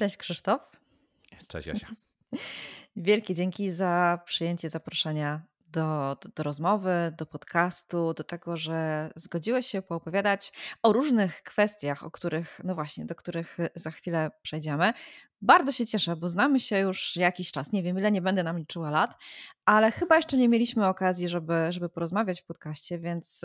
Cześć Krzysztof. Cześć Jasia. Wielkie dzięki za przyjęcie zaproszenia do, do, do, rozmowy, do podcastu, do tego, że zgodziłeś się poopowiadać o różnych kwestiach, o których, no właśnie, do których za chwilę przejdziemy. Bardzo się cieszę, bo znamy się już jakiś czas. Nie wiem, ile nie będę nam liczyła lat, ale chyba jeszcze nie mieliśmy okazji, żeby, żeby porozmawiać w podcaście, więc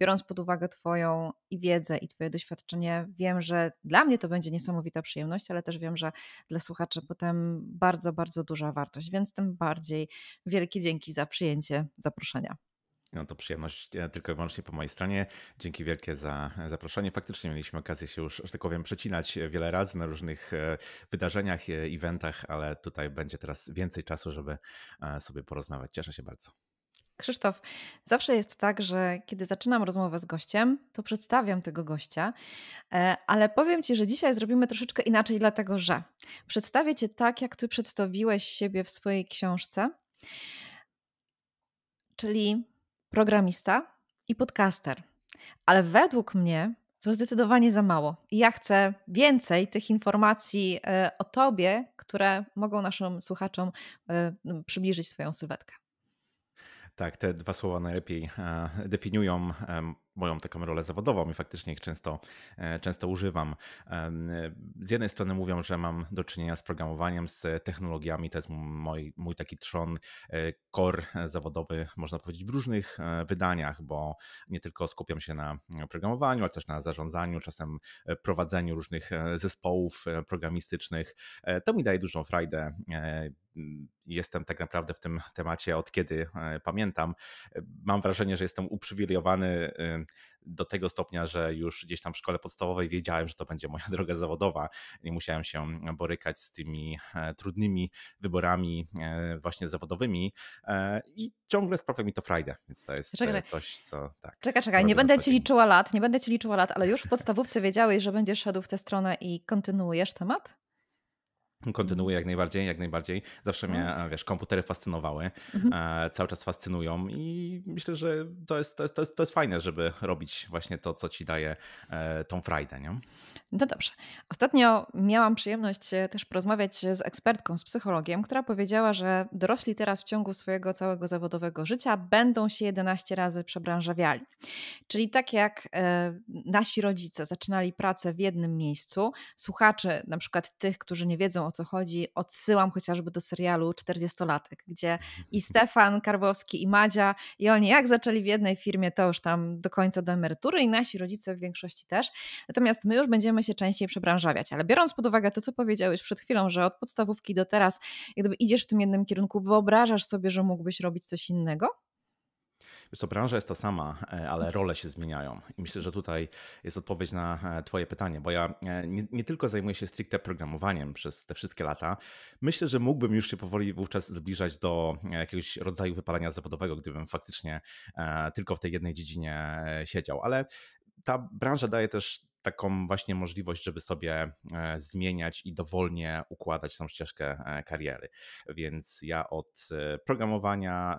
biorąc pod uwagę Twoją i wiedzę, i Twoje doświadczenie, wiem, że dla mnie to będzie niesamowita przyjemność, ale też wiem, że dla słuchaczy potem bardzo, bardzo duża wartość, więc tym bardziej wielkie dzięki za przyjęcie zaproszenia. No to przyjemność e, tylko i wyłącznie po mojej stronie. Dzięki wielkie za zaproszenie. Faktycznie mieliśmy okazję się już, że tak powiem, przecinać e, wiele razy na różnych e, wydarzeniach, eventach, ale tutaj będzie teraz więcej czasu, żeby sobie porozmawiać. Cieszę się bardzo. Krzysztof, zawsze jest tak, że kiedy zaczynam rozmowę z gościem, to przedstawiam tego gościa, e, ale powiem Ci, że dzisiaj zrobimy troszeczkę inaczej, dlatego że przedstawię Cię tak, jak Ty przedstawiłeś siebie w swojej książce, czyli programista i podcaster. Ale według mnie to zdecydowanie za mało. I ja chcę więcej tych informacji e, o Tobie, które mogą naszym słuchaczom e, przybliżyć Twoją sylwetkę. Tak, te dwa słowa najlepiej e, definiują e, moją taką rolę zawodową i faktycznie ich często, e, często używam. Z jednej strony mówią, że mam do czynienia z programowaniem, z technologiami, to jest mój, mój taki trzon, core zawodowy, można powiedzieć, w różnych wydaniach, bo nie tylko skupiam się na programowaniu, ale też na zarządzaniu, czasem prowadzeniu różnych zespołów programistycznych. To mi daje dużą frajdę jestem tak naprawdę w tym temacie od kiedy e, pamiętam. Mam wrażenie, że jestem uprzywilejowany y, do tego stopnia, że już gdzieś tam w szkole podstawowej wiedziałem, że to będzie moja droga zawodowa. Nie musiałem się borykać z tymi e, trudnymi wyborami e, właśnie zawodowymi i ciągle sprawia mi to frajdę, więc to jest czekaj, coś, co tak. Czekaj, czekaj, nie będę ci liczyła lat, nie będę ci liczyła lat, ale już w podstawówce wiedziałeś, że będziesz szedł w tę stronę i kontynuujesz temat? Kontynuuję jak najbardziej, jak najbardziej. Zawsze mnie, mhm. wiesz, komputery fascynowały, mhm. E, cały czas fascynują i myślę, że to jest, to, jest, to, jest, to jest fajne, żeby robić właśnie to, co ci daje e, tą frajdę, nie? No dobrze. Ostatnio miałam przyjemność e, też porozmawiać z ekspertką, z psychologiem, która powiedziała, że dorośli teraz w ciągu swojego całego zawodowego życia będą się 11 razy przebranżawiali. Czyli tak jak nasi rodzice zaczynali pracę w jednym miejscu, słuchaczy, na przykład tych, którzy nie wiedzą o co chodzi, odsyłam chociażby do serialu 40-latek, gdzie i mhm. Stefan Karwowski i Madzia i oni jak zaczęli w jednej firmie, to już tam do końca do emerytury i nasi rodzice w większości też. Natomiast my już będziemy się częściej przebranżawiać, ale biorąc pod uwagę to, co powiedziałeś przed chwilą, że od podstawówki do teraz, jak gdyby idziesz w tym jednym kierunku, wyobrażasz sobie, że mógłbyś robić coś innego, Wiesz co, branża jest ta sama, e, ale role się zmieniają. I myślę, że tutaj jest odpowiedź na e, Twoje pytanie, bo ja e, nie, nie tylko zajmuję się stricte programowaniem przez te wszystkie lata. Myślę, że mógłbym już się powoli wówczas zbliżać do jakiegoś rodzaju wypalania zawodowego, gdybym faktycznie tylko w tej jednej dziedzinie siedział, ale ta branża daje też taką właśnie możliwość, żeby sobie zmieniać i dowolnie układać tą ścieżkę kariery. Więc ja od programowania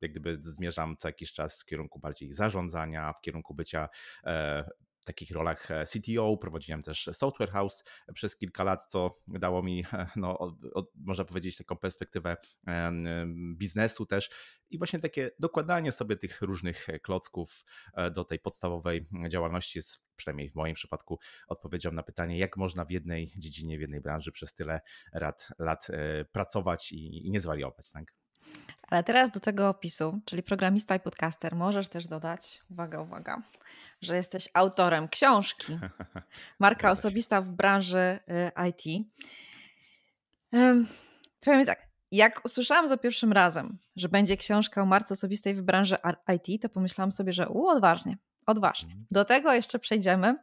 jak gdyby zmierzam co jakiś czas w kierunku bardziej zarządzania, w kierunku bycia e, w takich rolach e, CTO, prowadziłem też Software House e, przez kilka lat, co dało mi, no, od, od, można powiedzieć, taką perspektywę biznesu też. I właśnie takie dokładanie sobie tych różnych klocków do tej podstawowej działalności jest, przynajmniej w moim przypadku, odpowiedzią na pytanie, jak można w jednej dziedzinie, w jednej branży przez tyle lat, lat pracować i, i nie zwariować. Tak? Ale teraz do tego opisu, czyli programista i podcaster, możesz też dodać, uwaga, uwaga, że jesteś autorem książki. Marka osobista w branży y, IT. Powiem tak, jak usłyszałam za pierwszym razem, że będzie książka o marce osobistej w branży IT, to pomyślałam sobie, że u, odważnie, odważnie. Mhm. Do tego jeszcze przejdziemy,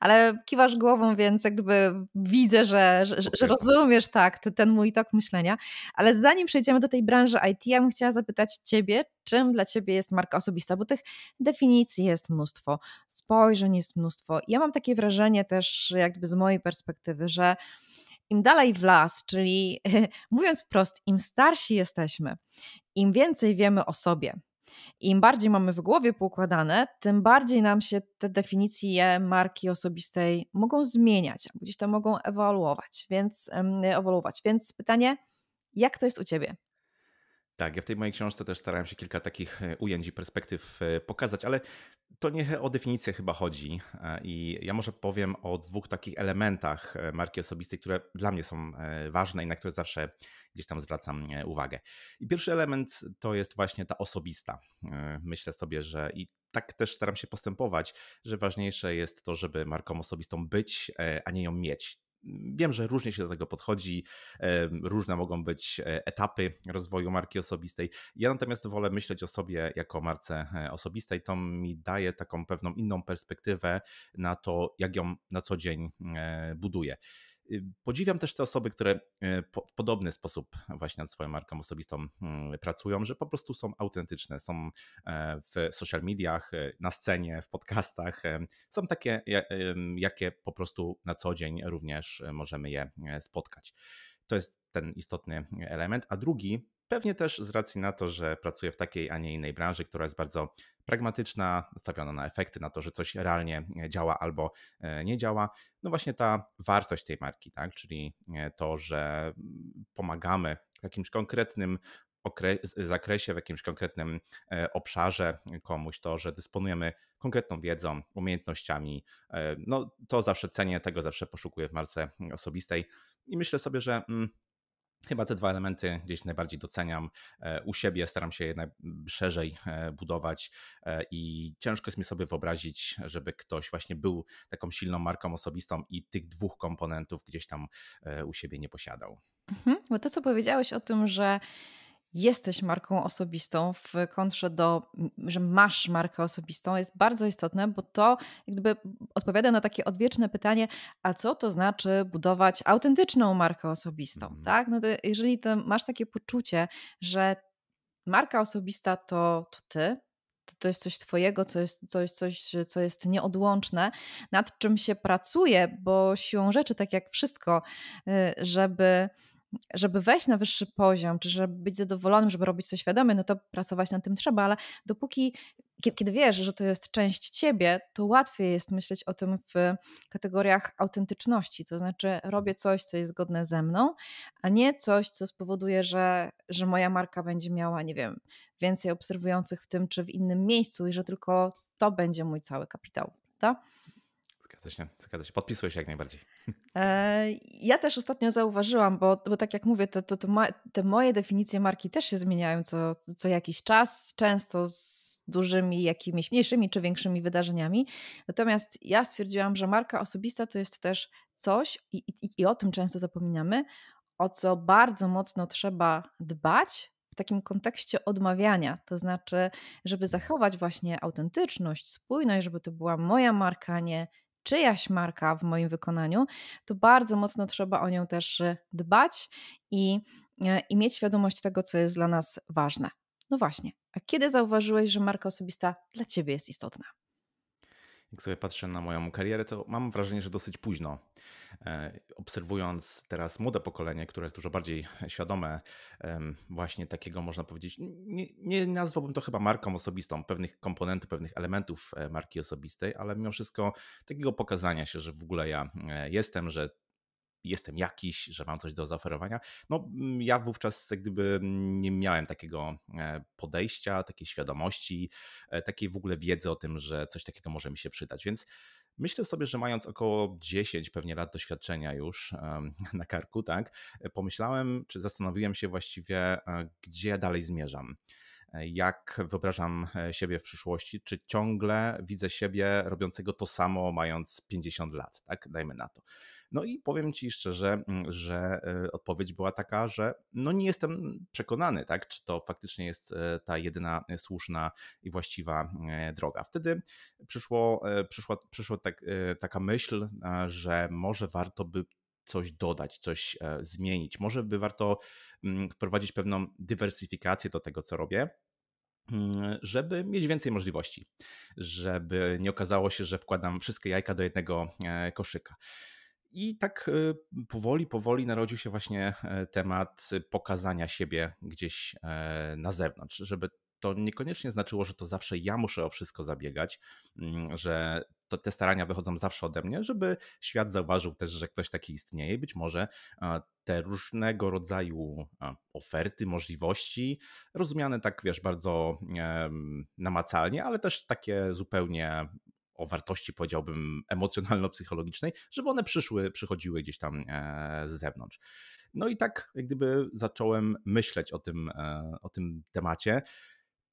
ale kiwasz głową, więc jakby widzę, że, że, że rozumiesz tak ten mój tok myślenia. Ale zanim przejdziemy do tej branży IT, ja bym chciała zapytać Ciebie, czym dla Ciebie jest marka osobista, bo tych definicji jest mnóstwo, spojrzeń jest mnóstwo. Ja mam takie wrażenie też, jakby z mojej perspektywy, że im dalej w las, czyli mówiąc wprost, im starsi jesteśmy, im więcej wiemy o sobie, im bardziej mamy w głowie poukładane, tym bardziej nam się te definicje marki osobistej mogą zmieniać, a gdzieś to mogą ewoluować. Więc, ewoluować. Więc pytanie, jak to jest u ciebie? Tak, ja w tej mojej książce też starałem się kilka takich e, ujęć i perspektyw e, pokazać, ale to nie o definicję chyba chodzi. E, I ja może powiem o dwóch takich elementach marki osobistej, które dla mnie są ważne i na które zawsze gdzieś tam zwracam uwagę. I pierwszy element to jest właśnie ta osobista. Myślę sobie, że i tak też staram się postępować, że ważniejsze jest to, żeby marką osobistą być, a nie ją mieć. Wiem, że różnie się do tego podchodzi, różne mogą być e, etapy rozwoju marki osobistej. Ja natomiast wolę myśleć o sobie jako marce e, osobistej. To mi daje taką pewną inną perspektywę na to, jak ją na co dzień e, buduję. Y, podziwiam też te osoby, które e, w podobny sposób właśnie nad swoją marką osobistą mm, pracują, że po prostu są autentyczne, są e, w social mediach, e, na scenie, w podcastach. Są takie, jakie po prostu na co dzień również możemy je spotkać. To jest ten istotny element. A drugi Pewnie też z racji na to, że pracuję w takiej, a nie innej branży, która jest bardzo pragmatyczna, stawiona na efekty, na to, że coś realnie e, działa albo e, nie działa. No właśnie ta wartość tej marki, tak? czyli e, to, że mm, pomagamy w jakimś konkretnym zakresie, w jakimś konkretnym obszarze komuś, to, że dysponujemy konkretną wiedzą, umiejętnościami. No to zawsze cenię, tego zawsze poszukuję w marce osobistej i myślę sobie, że. Mm, Chyba te dwa elementy gdzieś najbardziej doceniam e, u siebie, staram się je szerzej e, budować e, i ciężko jest mi sobie wyobrazić, żeby ktoś właśnie był taką silną marką osobistą i tych dwóch komponentów gdzieś tam u siebie nie posiadał. Mhm, bo to, co powiedziałeś o tym, że jesteś marką osobistą w kontrze do, że masz markę osobistą, jest bardzo istotne, bo to jakby odpowiada na takie odwieczne pytanie, a co to znaczy budować autentyczną markę osobistą, mm. tak? No to jeżeli masz takie poczucie, że marka osobista to, to ty, to, to jest coś Twojego, co jest, to jest coś, co jest nieodłączne, nad czym się pracuje, bo siłą rzeczy, tak jak wszystko, y, żeby żeby wejść na wyższy poziom, czy żeby być zadowolonym, żeby robić coś świadomie, no to pracować nad tym trzeba, ale dopóki, kiedy wiesz, że to jest część ciebie, to łatwiej jest myśleć o tym w kategoriach autentyczności, to znaczy robię coś, co jest zgodne ze mną, a nie coś, co spowoduje, że, że moja marka będzie miała, nie wiem, więcej obserwujących w tym czy w innym miejscu i że tylko to będzie mój cały kapitał, prawda? Zgadza się, zgadza się. Podpisuję się jak najbardziej. E, ja też ostatnio zauważyłam, bo, bo tak jak mówię, to, to, to ma, te moje definicje marki też się zmieniają co, co jakiś czas, często z dużymi, jakimiś mniejszymi czy większymi wydarzeniami. Natomiast ja stwierdziłam, że marka osobista to jest też coś, i, i, i o tym często zapominamy, o co bardzo mocno trzeba dbać, w takim kontekście odmawiania, to znaczy, żeby zachować właśnie autentyczność, spójność, żeby to była moja marka, nie czyjaś marka w moim wykonaniu, to bardzo mocno trzeba o nią też y, dbać i, e, i mieć świadomość tego, co jest dla nas ważne. No właśnie, a kiedy zauważyłeś, że marka osobista dla ciebie jest istotna? jak sobie patrzę na moją karierę, to mam wrażenie, że dosyć późno. E, obserwując teraz młode pokolenie, które jest dużo bardziej świadome, właśnie takiego można powiedzieć, nie, nie nazwałbym to chyba marką osobistą, pewnych komponentów, pewnych elementów e, marki osobistej, ale mimo wszystko takiego pokazania się, że w ogóle ja e, jestem, że jestem jakiś, że mam coś do zaoferowania. No, mm, ja wówczas gdyby nie miałem takiego e, podejścia, takiej świadomości, e, takiej w ogóle wiedzy o tym, że coś takiego może mi się przydać. Więc Myślę sobie, że mając około 10 pewnie lat doświadczenia już na karku, tak, e, pomyślałem, czy zastanowiłem się właściwie, gdzie dalej zmierzam. Jak wyobrażam siebie w przyszłości, czy ciągle widzę siebie robiącego to samo, mając 50 lat, tak? Dajmy na to. No i powiem Ci szczerze, mm, że e, odpowiedź była taka, że no nie jestem przekonany, tak, czy to faktycznie jest e, ta jedyna e, słuszna i właściwa droga. Wtedy przyszło, przyszła, przyszła tak, taka myśl, że może warto by coś dodać, coś zmienić. Może by warto mm, wprowadzić pewną dywersyfikację do tego, co robię, mm, żeby mieć więcej możliwości, żeby nie okazało się, że wkładam wszystkie jajka do jednego koszyka. I tak y, powoli, powoli narodził się właśnie e, temat pokazania siebie gdzieś e, na zewnątrz, żeby to niekoniecznie znaczyło, że to zawsze ja muszę o wszystko zabiegać, mm, że to te starania wychodzą zawsze ode mnie, żeby świat zauważył też, że ktoś taki istnieje. I być może te różnego rodzaju oferty, możliwości, rozumiane tak wiesz, bardzo namacalnie, ale też takie zupełnie o wartości, powiedziałbym, emocjonalno-psychologicznej, żeby one przyszły, przychodziły gdzieś tam e, z zewnątrz. No i tak jak gdyby zacząłem myśleć o tym, e, o tym temacie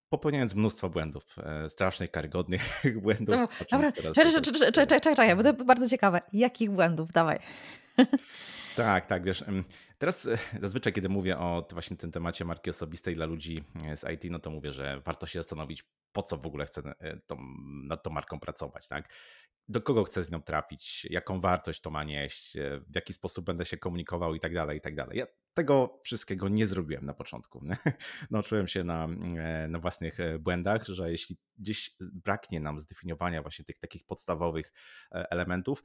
popełniając mnóstwo błędów, e, strasznych, karygodnych błędów. Dobra, czekaj, czekaj, czekaj, bo to bardzo ciekawe. Jakich błędów? Dawaj. Tak, tak, wiesz, Teraz e, zazwyczaj, kiedy mówię o właśnie tym temacie marki osobistej dla ludzi e, z IT, no to mówię, że warto się zastanowić, po co w ogóle chcę e, tą, nad tą marką pracować, tak? Do kogo chcę z nią trafić, jaką wartość to ma nieść, w jaki sposób będę się komunikował i tak dalej, i tak dalej. Ja tego wszystkiego nie zrobiłem na początku. No, czułem się na, na własnych błędach, że jeśli gdzieś braknie nam zdefiniowania właśnie tych takich podstawowych elementów,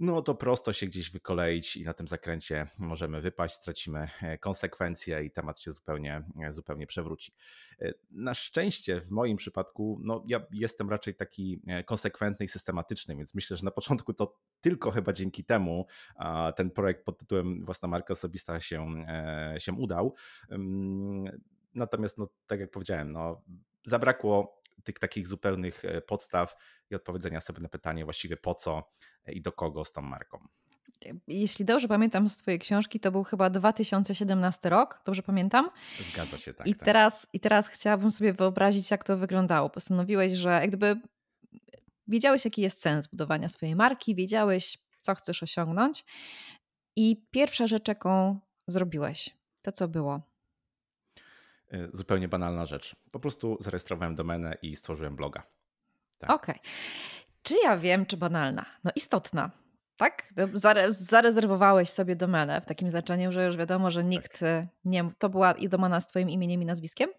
no to prosto się gdzieś wykoleić i na tym zakręcie możemy wypaść, stracimy e, konsekwencje i temat się zupełnie, e, zupełnie przewróci. E, na szczęście w moim przypadku, no ja jestem raczej taki konsekwentny i systematyczny, więc myślę, że na początku to tylko chyba dzięki temu ten projekt pod tytułem Własna marka osobista się, się udał. Natomiast, no, tak jak powiedziałem, no, zabrakło tych takich zupełnych e, podstaw i odpowiedzenia sobie na pytanie właściwie po co e, i do kogo z tą marką. Jeśli dobrze pamiętam z Twojej książki, to był chyba 2017 rok, dobrze pamiętam? Zgadza się, tak. I, tak. Teraz, i teraz chciałabym sobie wyobrazić, jak to wyglądało. Postanowiłeś, że jak gdyby wiedziałeś, jaki jest sens budowania swojej marki, wiedziałeś, co chcesz osiągnąć. I pierwsza rzecz, jaką zrobiłeś, to co było? Y, zupełnie banalna rzecz. Po prostu zarejestrowałem domenę i stworzyłem bloga. Tak. Okej. Okay. Czy ja wiem, czy banalna? No istotna. Tak? No, zarezerwowałeś sobie domenę w takim znaczeniu, że już wiadomo, że nikt tak. Y, nie. To była i domena z Twoim imieniem i nazwiskiem?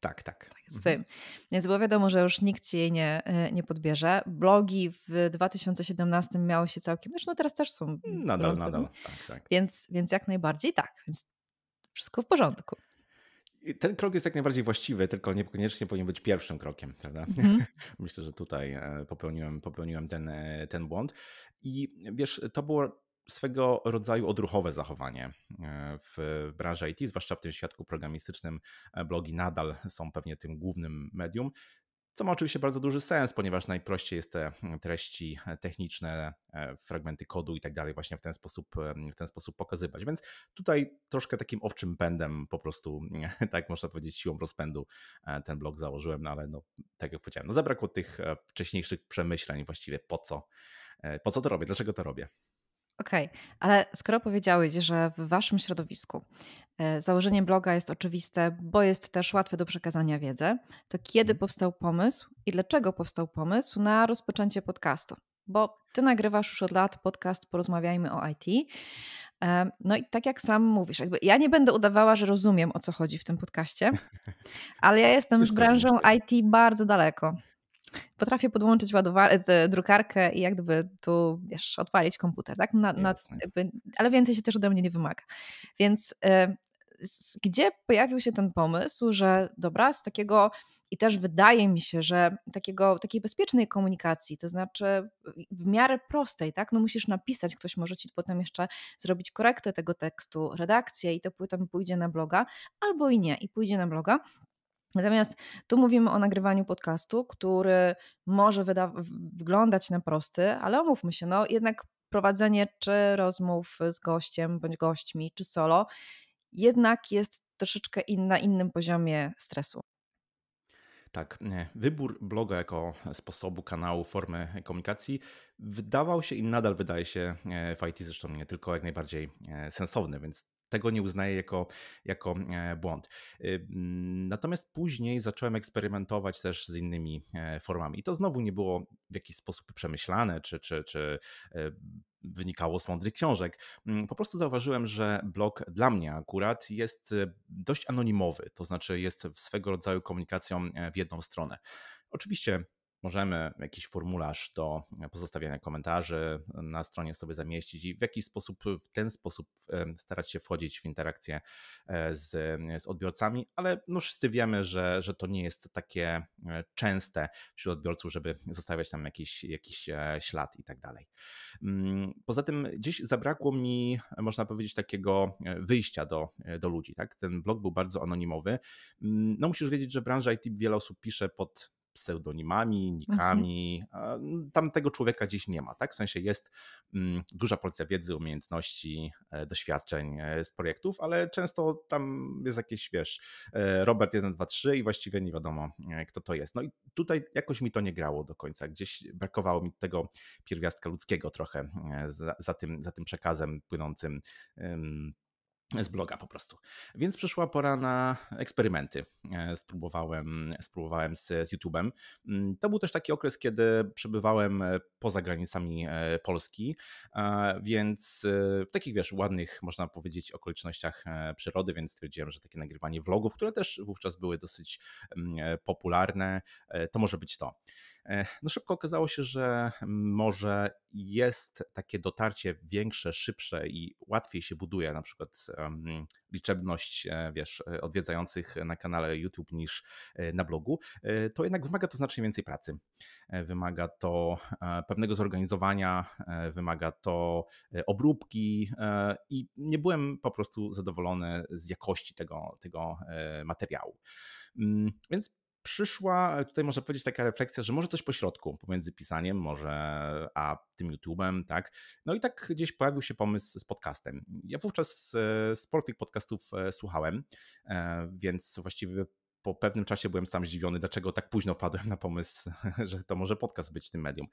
Tak, tak. tak z mhm. Twoim. Więc było wiadomo, że już nikt ci jej nie, y, nie podbierze. Blogi w 2017 miały się całkiem. Zresztą znaczy, no teraz też są. Nadal, blogi. nadal. Tak, tak. Więc, więc jak najbardziej tak. Więc wszystko w porządku. Ten krok jest jak najbardziej właściwy, tylko niekoniecznie powinien być pierwszym krokiem, prawda? Mm. Myślę, że tutaj e, popełniłem, popełniłem ten, e, ten błąd. I wiesz, to było swego rodzaju odruchowe zachowanie e, w branży IT, zwłaszcza w tym świadku programistycznym. Blogi nadal są pewnie tym głównym medium co ma oczywiście bardzo duży sens, ponieważ najprościej jest te mm, treści e, techniczne, e, fragmenty kodu i tak dalej właśnie w ten sposób, e, w ten sposób pokazywać. Więc tutaj troszkę takim owczym pędem po prostu, tak można powiedzieć, siłą rozpędu ten blog założyłem, no ale no, tak jak powiedziałem, no zabrakło tych wcześniejszych przemyśleń właściwie po co, po co to robię, dlaczego to robię. Okej, okay. ale skoro powiedziałeś, że w waszym środowisku e, założenie bloga jest oczywiste, bo jest też łatwe do przekazania wiedzy, to kiedy mhm. powstał pomysł i dlaczego powstał pomysł na rozpoczęcie podcastu? Bo ty nagrywasz już od lat podcast Porozmawiajmy o IT. E, no i tak jak sam mówisz, ja nie będę udawała, że rozumiem o co chodzi w tym podcaście, ale ja jestem już branżą tak. IT bardzo daleko potrafię podłączyć ładowa- e, drukarkę i jak gdyby tu, wiesz, odpalić komputer, tak? Na, na, jakby, ale więcej się też ode mnie nie wymaga. Więc y, z, gdzie pojawił się ten pomysł, że dobra, z takiego i też wydaje mi się, że takiego, takiej bezpiecznej komunikacji, to znaczy w miarę prostej, tak? No musisz napisać, ktoś może ci potem jeszcze zrobić korektę tego tekstu, redakcję i to potem pójdzie na bloga, albo i nie, i pójdzie na bloga Natomiast tu mówimy o nagrywaniu podcastu, który może wyglądać na prosty, ale omówmy się, no jednak prowadzenie czy rozmów z gościem bądź gośćmi, czy solo, jednak jest troszeczkę in, na innym poziomie stresu. Tak, e, wybór bloga jako sposobu, kanału, formy komunikacji wydawał się i nadal wydaje się e, IT zresztą nie tylko jak najbardziej e, sensowny, więc tego nie uznaję jako, jako e, błąd. Y, mm, natomiast później zacząłem eksperymentować też z innymi e, formami. I to znowu nie było w jakiś sposób przemyślane, czy, czy, czy e, wynikało z mądrych książek. Mm, po prostu zauważyłem, że blog dla mnie akurat jest dość anonimowy, to znaczy jest swego rodzaju komunikacją w jedną stronę. Oczywiście możemy jakiś formularz do pozostawiania komentarzy na stronie sobie zamieścić i w jakiś sposób, w ten sposób starać się wchodzić w interakcję e, z, z odbiorcami, ale no wszyscy wiemy, że, że to nie jest takie e, częste wśród odbiorców, żeby zostawiać tam jakiś, jakiś e, ślad i tak dalej. Mm, poza tym gdzieś zabrakło mi, można powiedzieć, takiego wyjścia do, do ludzi. Tak? Ten blog był bardzo anonimowy. Mm, no musisz wiedzieć, że w branży IT wiele osób pisze pod pseudonimami, mhm. nikami. Mhm. Tam tego człowieka dziś nie ma, tak? W sensie jest mm, duża porcja wiedzy, umiejętności, e, doświadczeń e, z projektów, ale często tam jest jakieś, wiesz, e, Robert 123 i właściwie nie wiadomo, kto to jest. No i tutaj jakoś mi to nie grało do końca. Gdzieś brakowało mi tego pierwiastka ludzkiego trochę za, za tym, za tym przekazem płynącym z bloga po prostu. Więc przyszła pora na eksperymenty. E, spróbowałem, spróbowałem z, z YouTube'em. Mm, to był też taki okres, kiedy przebywałem e, poza granicami e, Polski, więc w takich, wiesz, ładnych, można powiedzieć, okolicznościach przyrody, więc stwierdziłem, że takie nagrywanie vlogów, które też wówczas były dosyć mm, popularne, to może być to. E, no szybko okazało się, że może jest takie dotarcie większe, szybsze i łatwiej się buduje na przykład um, liczebność, e, wiesz, e, odwiedzających na kanale YouTube niż na blogu, to jednak wymaga to znacznie więcej pracy. Wymaga to pewnego zorganizowania, wymaga to obróbki i nie byłem po prostu zadowolony z jakości tego, tego materiału. Mm, więc przyszła e, tutaj można powiedzieć taka refleksja, że może coś pośrodku pomiędzy pisaniem, może a tym YouTube'em, tak? No i tak gdzieś pojawił się pomysł z podcastem. Ja wówczas e, sporo tych podcastów e, słuchałem, więc właściwie po pewnym czasie byłem sam zdziwiony, dlaczego tak późno wpadłem na pomysł, że to może podcast być tym medium.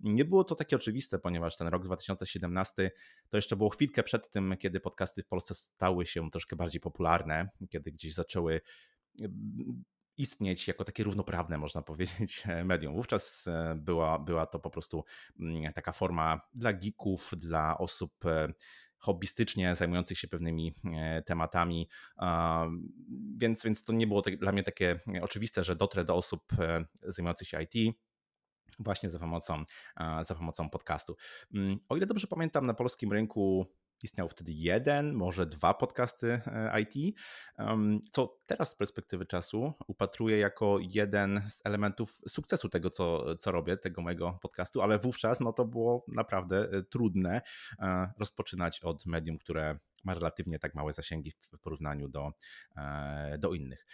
Nie było to takie oczywiste, ponieważ ten rok 2017 to jeszcze było chwilkę przed tym, kiedy podcasty w Polsce stały się troszkę bardziej popularne, kiedy gdzieś zaczęły istnieć jako takie równoprawne, można powiedzieć, e, medium. Wówczas e, była, była to po prostu mm, taka forma dla geeków, dla osób e, hobbystycznie zajmujących się pewnymi tematami. Więc, więc to nie było tak, dla mnie takie oczywiste, że dotrę do osób zajmujących się IT właśnie za pomocą, za pomocą podcastu. Mm, o ile dobrze pamiętam, na polskim rynku istniał wtedy jeden, może dwa podcasty e, IT, co teraz z perspektywy czasu upatruję jako jeden z elementów sukcesu tego, co, co robię, tego mojego podcastu, ale wówczas no, to było naprawdę e, trudne e, rozpoczynać od medium, które ma relatywnie tak małe zasięgi w porównaniu do, do innych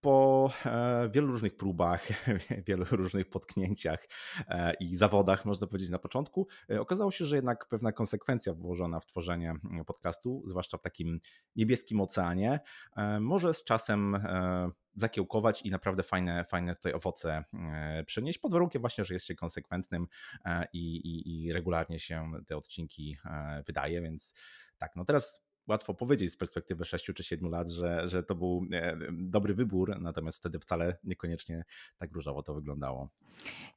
po e, wielu różnych próbach, wielu różnych potknięciach e, i zawodach, można powiedzieć na początku, e, okazało się, że jednak pewna konsekwencja włożona w tworzenie mm, podcastu, zwłaszcza w takim niebieskim oceanie, może z czasem zakiełkować i naprawdę fajne, fajne tutaj owoce przynieść, pod warunkiem właśnie, że jest się konsekwentnym i, i, i regularnie się te odcinki wydaje, więc tak, no teraz łatwo powiedzieć z perspektywy 6 czy 7 lat, że, że to był e, dobry wybór, natomiast wtedy wcale niekoniecznie tak różowo to wyglądało.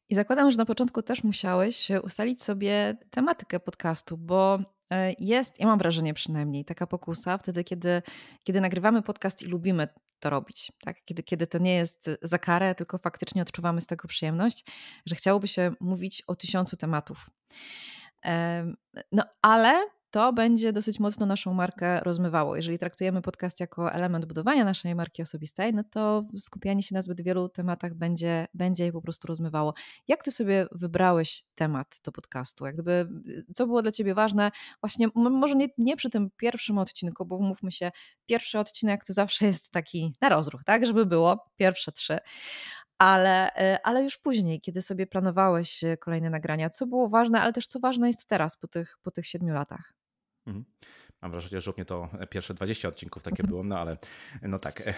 I zakładam, że na początku też musiałeś e, ustalić sobie tematykę podcastu, bo e, jest, ja mam wrażenie przynajmniej, taka pokusa wtedy, kiedy, kiedy nagrywamy podcast i lubimy to robić, tak? kiedy, kiedy to nie jest za karę, tylko faktycznie odczuwamy z tego przyjemność, że chciałoby się mówić o tysiącu tematów. No ale to będzie dosyć mocno naszą markę rozmywało. Jeżeli traktujemy podcast jako element budowania naszej marki osobistej, no to skupianie się na zbyt wielu tematach będzie, będzie je po prostu rozmywało. Jak ty sobie wybrałeś temat do podcastu? Jak gdyby, y, co było dla ciebie ważne? Właśnie, może nie, nie przy tym pierwszym odcinku, bo mówmy się, pierwszy odcinek to zawsze jest taki na rozruch, tak? Żeby było pierwsze trzy ale, e, ale już później, kiedy sobie planowałeś e, kolejne nagrania, co było ważne, ale też co ważne jest teraz po tych, po tych siedmiu latach? Mhm. Mam wrażenie, że u mnie to e, pierwsze 20 odcinków takie mhm. było, no ale no tak.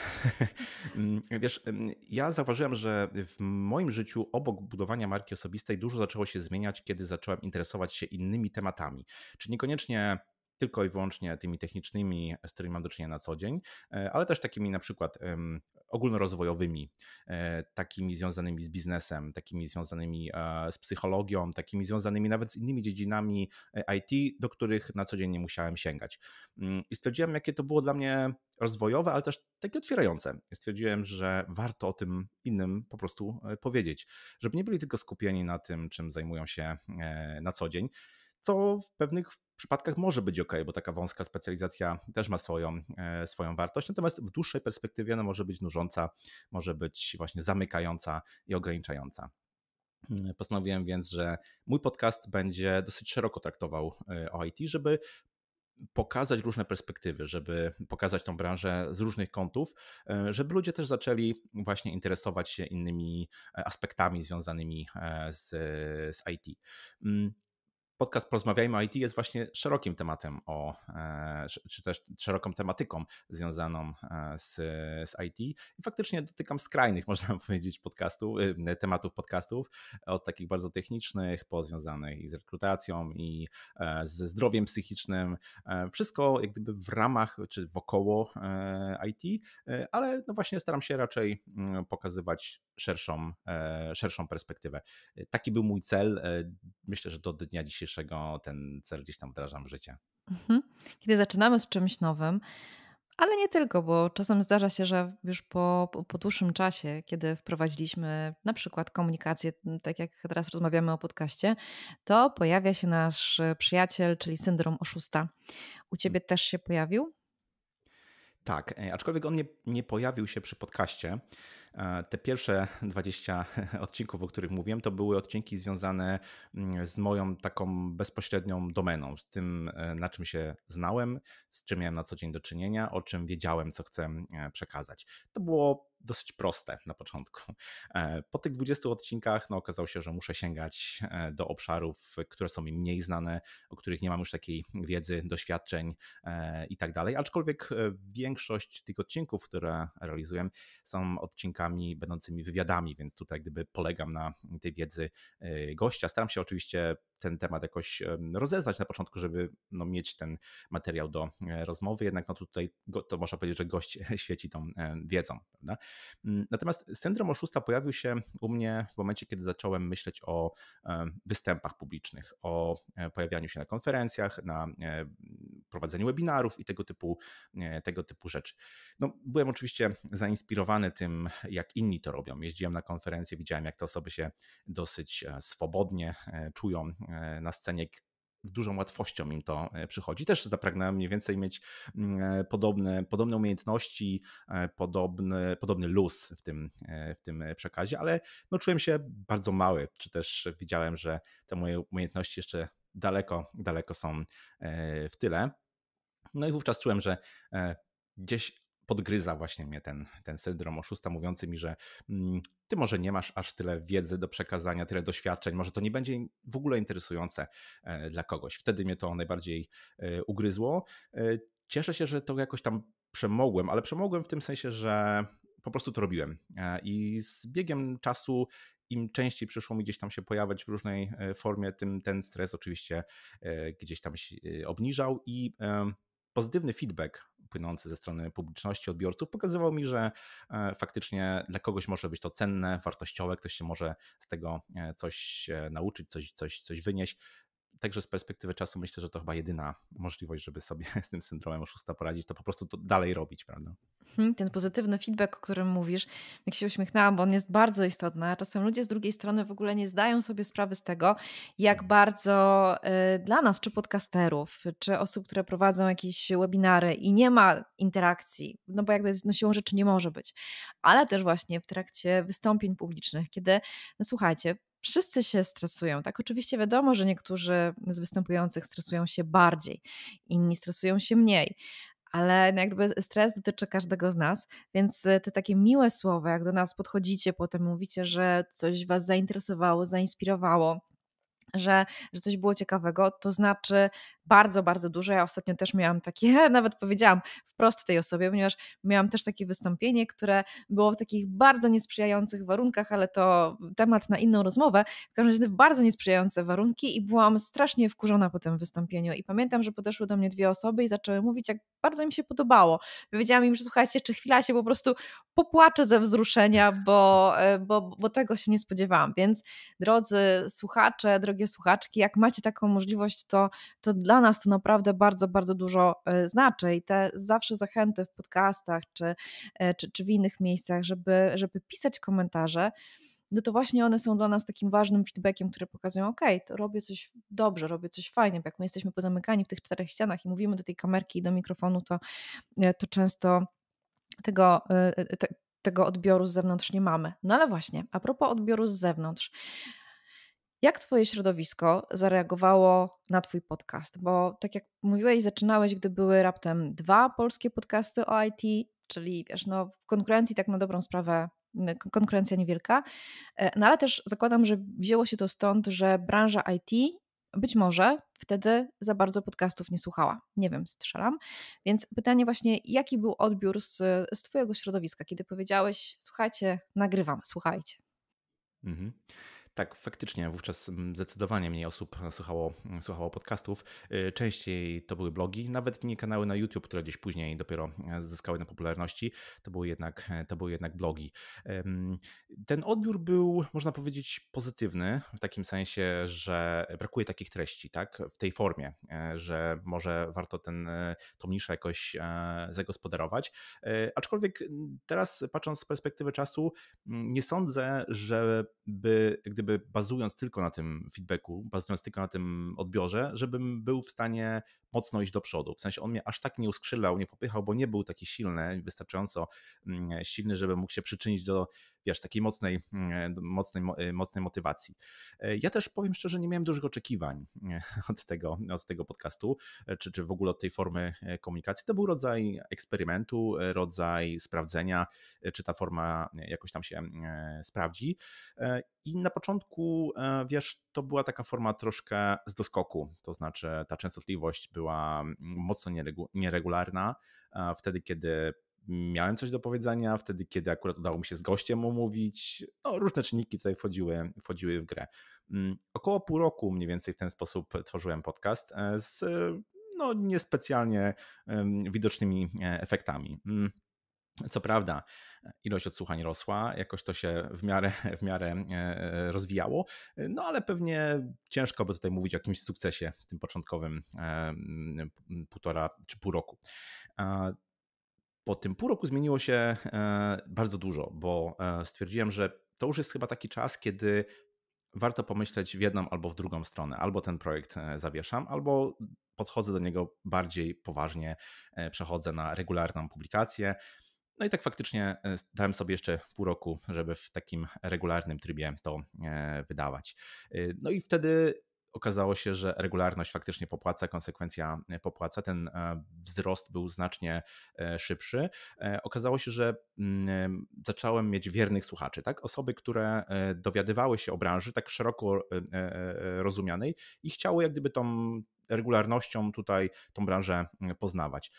Mm, wiesz, ja zauważyłem, że w moim życiu obok budowania marki osobistej dużo zaczęło się zmieniać, kiedy zacząłem interesować się innymi tematami. Czy niekoniecznie tylko i wyłącznie tymi technicznymi, z którymi mam do czynienia na co dzień, e, ale też takimi na przykład ogólnorozwojowymi, e, takimi związanymi z biznesem, takimi związanymi e, z psychologią, takimi związanymi nawet z innymi dziedzinami IT, do których na co dzień nie musiałem sięgać. Mm, I stwierdziłem, jakie to było dla mnie rozwojowe, ale też takie otwierające. Stwierdziłem, że warto o tym innym po prostu powiedzieć, żeby nie byli tylko skupieni na tym, czym zajmują się na co dzień co w pewnych przypadkach może być ok, bo taka wąska specjalizacja też ma swoją, e, swoją wartość, natomiast w dłuższej perspektywie ona może być nużąca, może być właśnie zamykająca i ograniczająca. Mm, postanowiłem więc, że mój podcast będzie dosyć szeroko traktował e, o IT, żeby pokazać różne perspektywy, żeby pokazać tą branżę z różnych kątów, e, żeby ludzie też zaczęli właśnie interesować się innymi aspektami związanymi z, z IT. Mm, podcast Porozmawiajmy o IT jest właśnie szerokim tematem, o, e, czy też szeroką tematyką związaną e, z, z IT. I faktycznie dotykam skrajnych, można powiedzieć, podcastów, y, tematów podcastów, od takich bardzo technicznych, po związanych i z rekrutacją i e, ze zdrowiem psychicznym. Wszystko jak gdyby w ramach czy wokoło IT, ale no właśnie staram się raczej mm, pokazywać szerszą, e, szerszą perspektywę. E, taki był mój cel. E, myślę, że do dnia dzisiejszego ten cel gdzieś tam wdrażam w życie. Mhm. Kiedy zaczynamy z czymś nowym, ale nie tylko, bo czasem zdarza się, że już po, po dłuższym czasie, kiedy wprowadziliśmy na przykład komunikację, tak jak teraz rozmawiamy o podcaście, to pojawia się nasz przyjaciel, czyli syndrom oszusta. U ciebie hmm. też się pojawił? Tak, aczkolwiek on nie, nie pojawił się przy podcaście. E, te pierwsze 20 odcinków, o których mówiłem, to były odcinki związane mm, z moją taką bezpośrednią domeną, z tym, e, na czym się znałem, z czym miałem na co dzień do czynienia, o czym wiedziałem, co chcę e, przekazać. To było dosyć proste na początku. E, po tych 20 odcinkach no, okazało się, że muszę sięgać e, do obszarów, które są mi mniej znane, o których nie mam już takiej wiedzy, doświadczeń e, i tak dalej. Aczkolwiek większość tych odcinków, które realizuję, są odcinkami będącymi wywiadami, więc tutaj gdyby polegam na tej wiedzy gościa. Staram się oczywiście ten temat jakoś rozeznać na początku, żeby no, mieć ten materiał do rozmowy, jednak no, tutaj to można powiedzieć, że gość świeci tą wiedzą. Prawda? Mm, natomiast syndrom oszusta pojawił się u mnie w momencie, kiedy zacząłem myśleć o e, występach publicznych, o e, pojawianiu się na konferencjach, na e, prowadzeniu webinarów i tego typu, tego typu rzeczy. No, byłem oczywiście zainspirowany tym, jak inni to robią. Jeździłem na konferencje, widziałem, jak te osoby się dosyć swobodnie czują na scenie, dużą łatwością im to e, przychodzi. Też zapragnąłem mniej więcej mieć mm, e, podobne, podobne umiejętności, e, podobny, podobny luz w tym, w tym przekazie, ale no czułem się bardzo mały, czy też widziałem, że te moje umiejętności jeszcze daleko, daleko są w tyle. No i wówczas czułem, że gdzieś podgryza właśnie mnie ten, ten syndrom oszusta, mówiący mi, że mm, ty może nie masz aż tyle wiedzy do przekazania, tyle doświadczeń, może to nie będzie w ogóle interesujące e, dla kogoś. Wtedy mnie to najbardziej e, ugryzło. E, cieszę się, że to jakoś tam przemogłem, ale przemogłem w tym sensie, że po prostu to robiłem. I z biegiem czasu im częściej przyszło mi gdzieś tam się pojawiać w różnej formie, tym ten stres oczywiście gdzieś tam się obniżał i pozytywny feedback płynący ze strony publiczności, odbiorców, pokazywał mi, że e, faktycznie dla kogoś może być to cenne, wartościowe, ktoś się może z tego e, coś e, nauczyć, coś, coś, coś wynieść także z perspektywy czasu myślę, że to chyba jedyna możliwość, żeby sobie z tym syndromem oszusta poradzić, to po prostu to dalej robić, prawda? Mhm, ten pozytywny feedback, o którym mówisz, jak się uśmiechnęłam, bo on jest bardzo istotny, a czasem ludzie z drugiej strony w ogóle nie zdają sobie sprawy z tego, jak mhm. bardzo y, dla nas, czy podcasterów, czy osób, które prowadzą jakieś webinary i nie ma interakcji, no bo jakby no siłą rzeczy nie może być, ale też właśnie w trakcie wystąpień publicznych, kiedy, no słuchajcie, wszyscy się stresują. Tak, oczywiście wiadomo, że niektórzy z występujących stresują się bardziej, inni stresują się mniej. Ale no jakby stres dotyczy każdego z nas, więc e, te takie miłe słowa, jak do nas podchodzicie, potem mówicie, że coś Was zainteresowało, zainspirowało, że, że coś było ciekawego, to znaczy, bardzo, bardzo dużo. Ja ostatnio też miałam takie, nawet powiedziałam wprost tej osobie, ponieważ miałam też takie wystąpienie, które było w takich bardzo niesprzyjających warunkach, ale to temat na inną rozmowę. W każdym razie w bardzo niesprzyjające warunki i byłam strasznie wkurzona po tym wystąpieniu. I pamiętam, że podeszły do mnie dwie osoby i zaczęły mówić, jak bardzo im się podobało. Powiedziałam im, że słuchajcie, czy chwila się po prostu popłaczę ze wzruszenia, bo, e, bo, bo tego się nie spodziewałam. Więc drodzy słuchacze, drogie słuchaczki, jak macie taką możliwość, to, to dla dla nas to naprawdę bardzo, bardzo dużo e, znaczy i te zawsze zachęty w podcastach czy, e, czy, czy w innych miejscach, żeby, żeby pisać komentarze no to właśnie one są dla nas takim ważnym feedbackiem, które pokazują, ok, to robię coś dobrze, robię coś fajnie, bo jak my jesteśmy pozamykani w tych czterech ścianach i mówimy do tej kamerki i do mikrofonu, to, e, to często tego, te, tego odbioru z zewnątrz nie mamy. No ale właśnie, a propos odbioru z zewnątrz, jak Twoje środowisko zareagowało na Twój podcast? Bo tak jak mówiłeś, zaczynałeś, gdy były raptem dwa polskie podcasty o IT, czyli wiesz, no, w konkurencji tak na dobrą sprawę konkurencja niewielka. E, no ale też zakładam, że wzięło się to stąd, że branża IT być może wtedy za bardzo podcastów nie słuchała. Nie wiem, strzelam. Więc pytanie właśnie, jaki był odbiór z, z Twojego środowiska, kiedy powiedziałeś, słuchajcie, nagrywam, słuchajcie. Mhm. Tak, faktycznie wówczas mm, zdecydowanie mniej osób słuchało, mm, słuchało podcastów. Y, częściej to były blogi, nawet nie kanały na YouTube, które gdzieś później dopiero e, zyskały na popularności. To były jednak, e, to były jednak blogi. Ten odbiór był, można powiedzieć, pozytywny w takim sensie, że brakuje takich treści, tak, w tej formie, e, że może warto ten, tą niszę jakoś zagospodarować. Aczkolwiek mm, teraz patrząc z perspektywy czasu, nie sądzę, żeby gdy gdyby bazując tylko na tym feedbacku, bazując tylko na tym odbiorze, żebym był w stanie mocno iść do przodu. W sensie on mnie aż tak nie uskrzylał, nie popychał, bo nie był taki silny, wystarczająco mm, silny, żeby mógł się przyczynić do wiesz, takiej mocnej, mm, e, mocnej, e, mocnej motywacji. E, ja też powiem szczerze, nie miałem dużych oczekiwań od tego, od tego podcastu, czy, czy w ogóle od tej formy komunikacji. To był rodzaj eksperymentu, rodzaj sprawdzenia, czy ta forma jakoś tam się sprawdzi. I na początku, wiesz, to była taka forma troszkę z doskoku, to znaczy ta częstotliwość była mm, mocno nieregu- nieregularna. Wtedy, kiedy miałem coś do powiedzenia, wtedy, kiedy akurat udało mi się z gościem omówić. No, różne czynniki tutaj wchodziły, wchodziły w grę. Mm, około pół roku mniej więcej w ten sposób tworzyłem podcast e, z e, no, niespecjalnie widocznymi e, efektami. Mm, co prawda, ilość odsłuchań rosła, jakoś to się w miarę, w miarę rozwijało, no ale pewnie ciężko by tutaj mówić o jakimś sukcesie w tym początkowym półtora czy pół roku po tym pół roku zmieniło się e, bardzo dużo, bo e, stwierdziłem, że to już jest chyba taki czas, kiedy warto pomyśleć w jedną albo w drugą stronę. Albo ten projekt e, zawieszam, albo podchodzę do niego bardziej poważnie, przechodzę na regularną publikację. No i tak faktycznie dałem sobie jeszcze pół roku, żeby w takim regularnym trybie to wydawać. No i wtedy okazało się, że regularność faktycznie popłaca, konsekwencja e, popłaca. Ten e, wzrost był znacznie e, szybszy. Okazało się, że mm, zacząłem mieć wiernych słuchaczy, tak? Osoby, które dowiadywały się o branży tak szeroko rozumianej i chciały jak gdyby tą regularnością tutaj tą branżę mm, poznawać.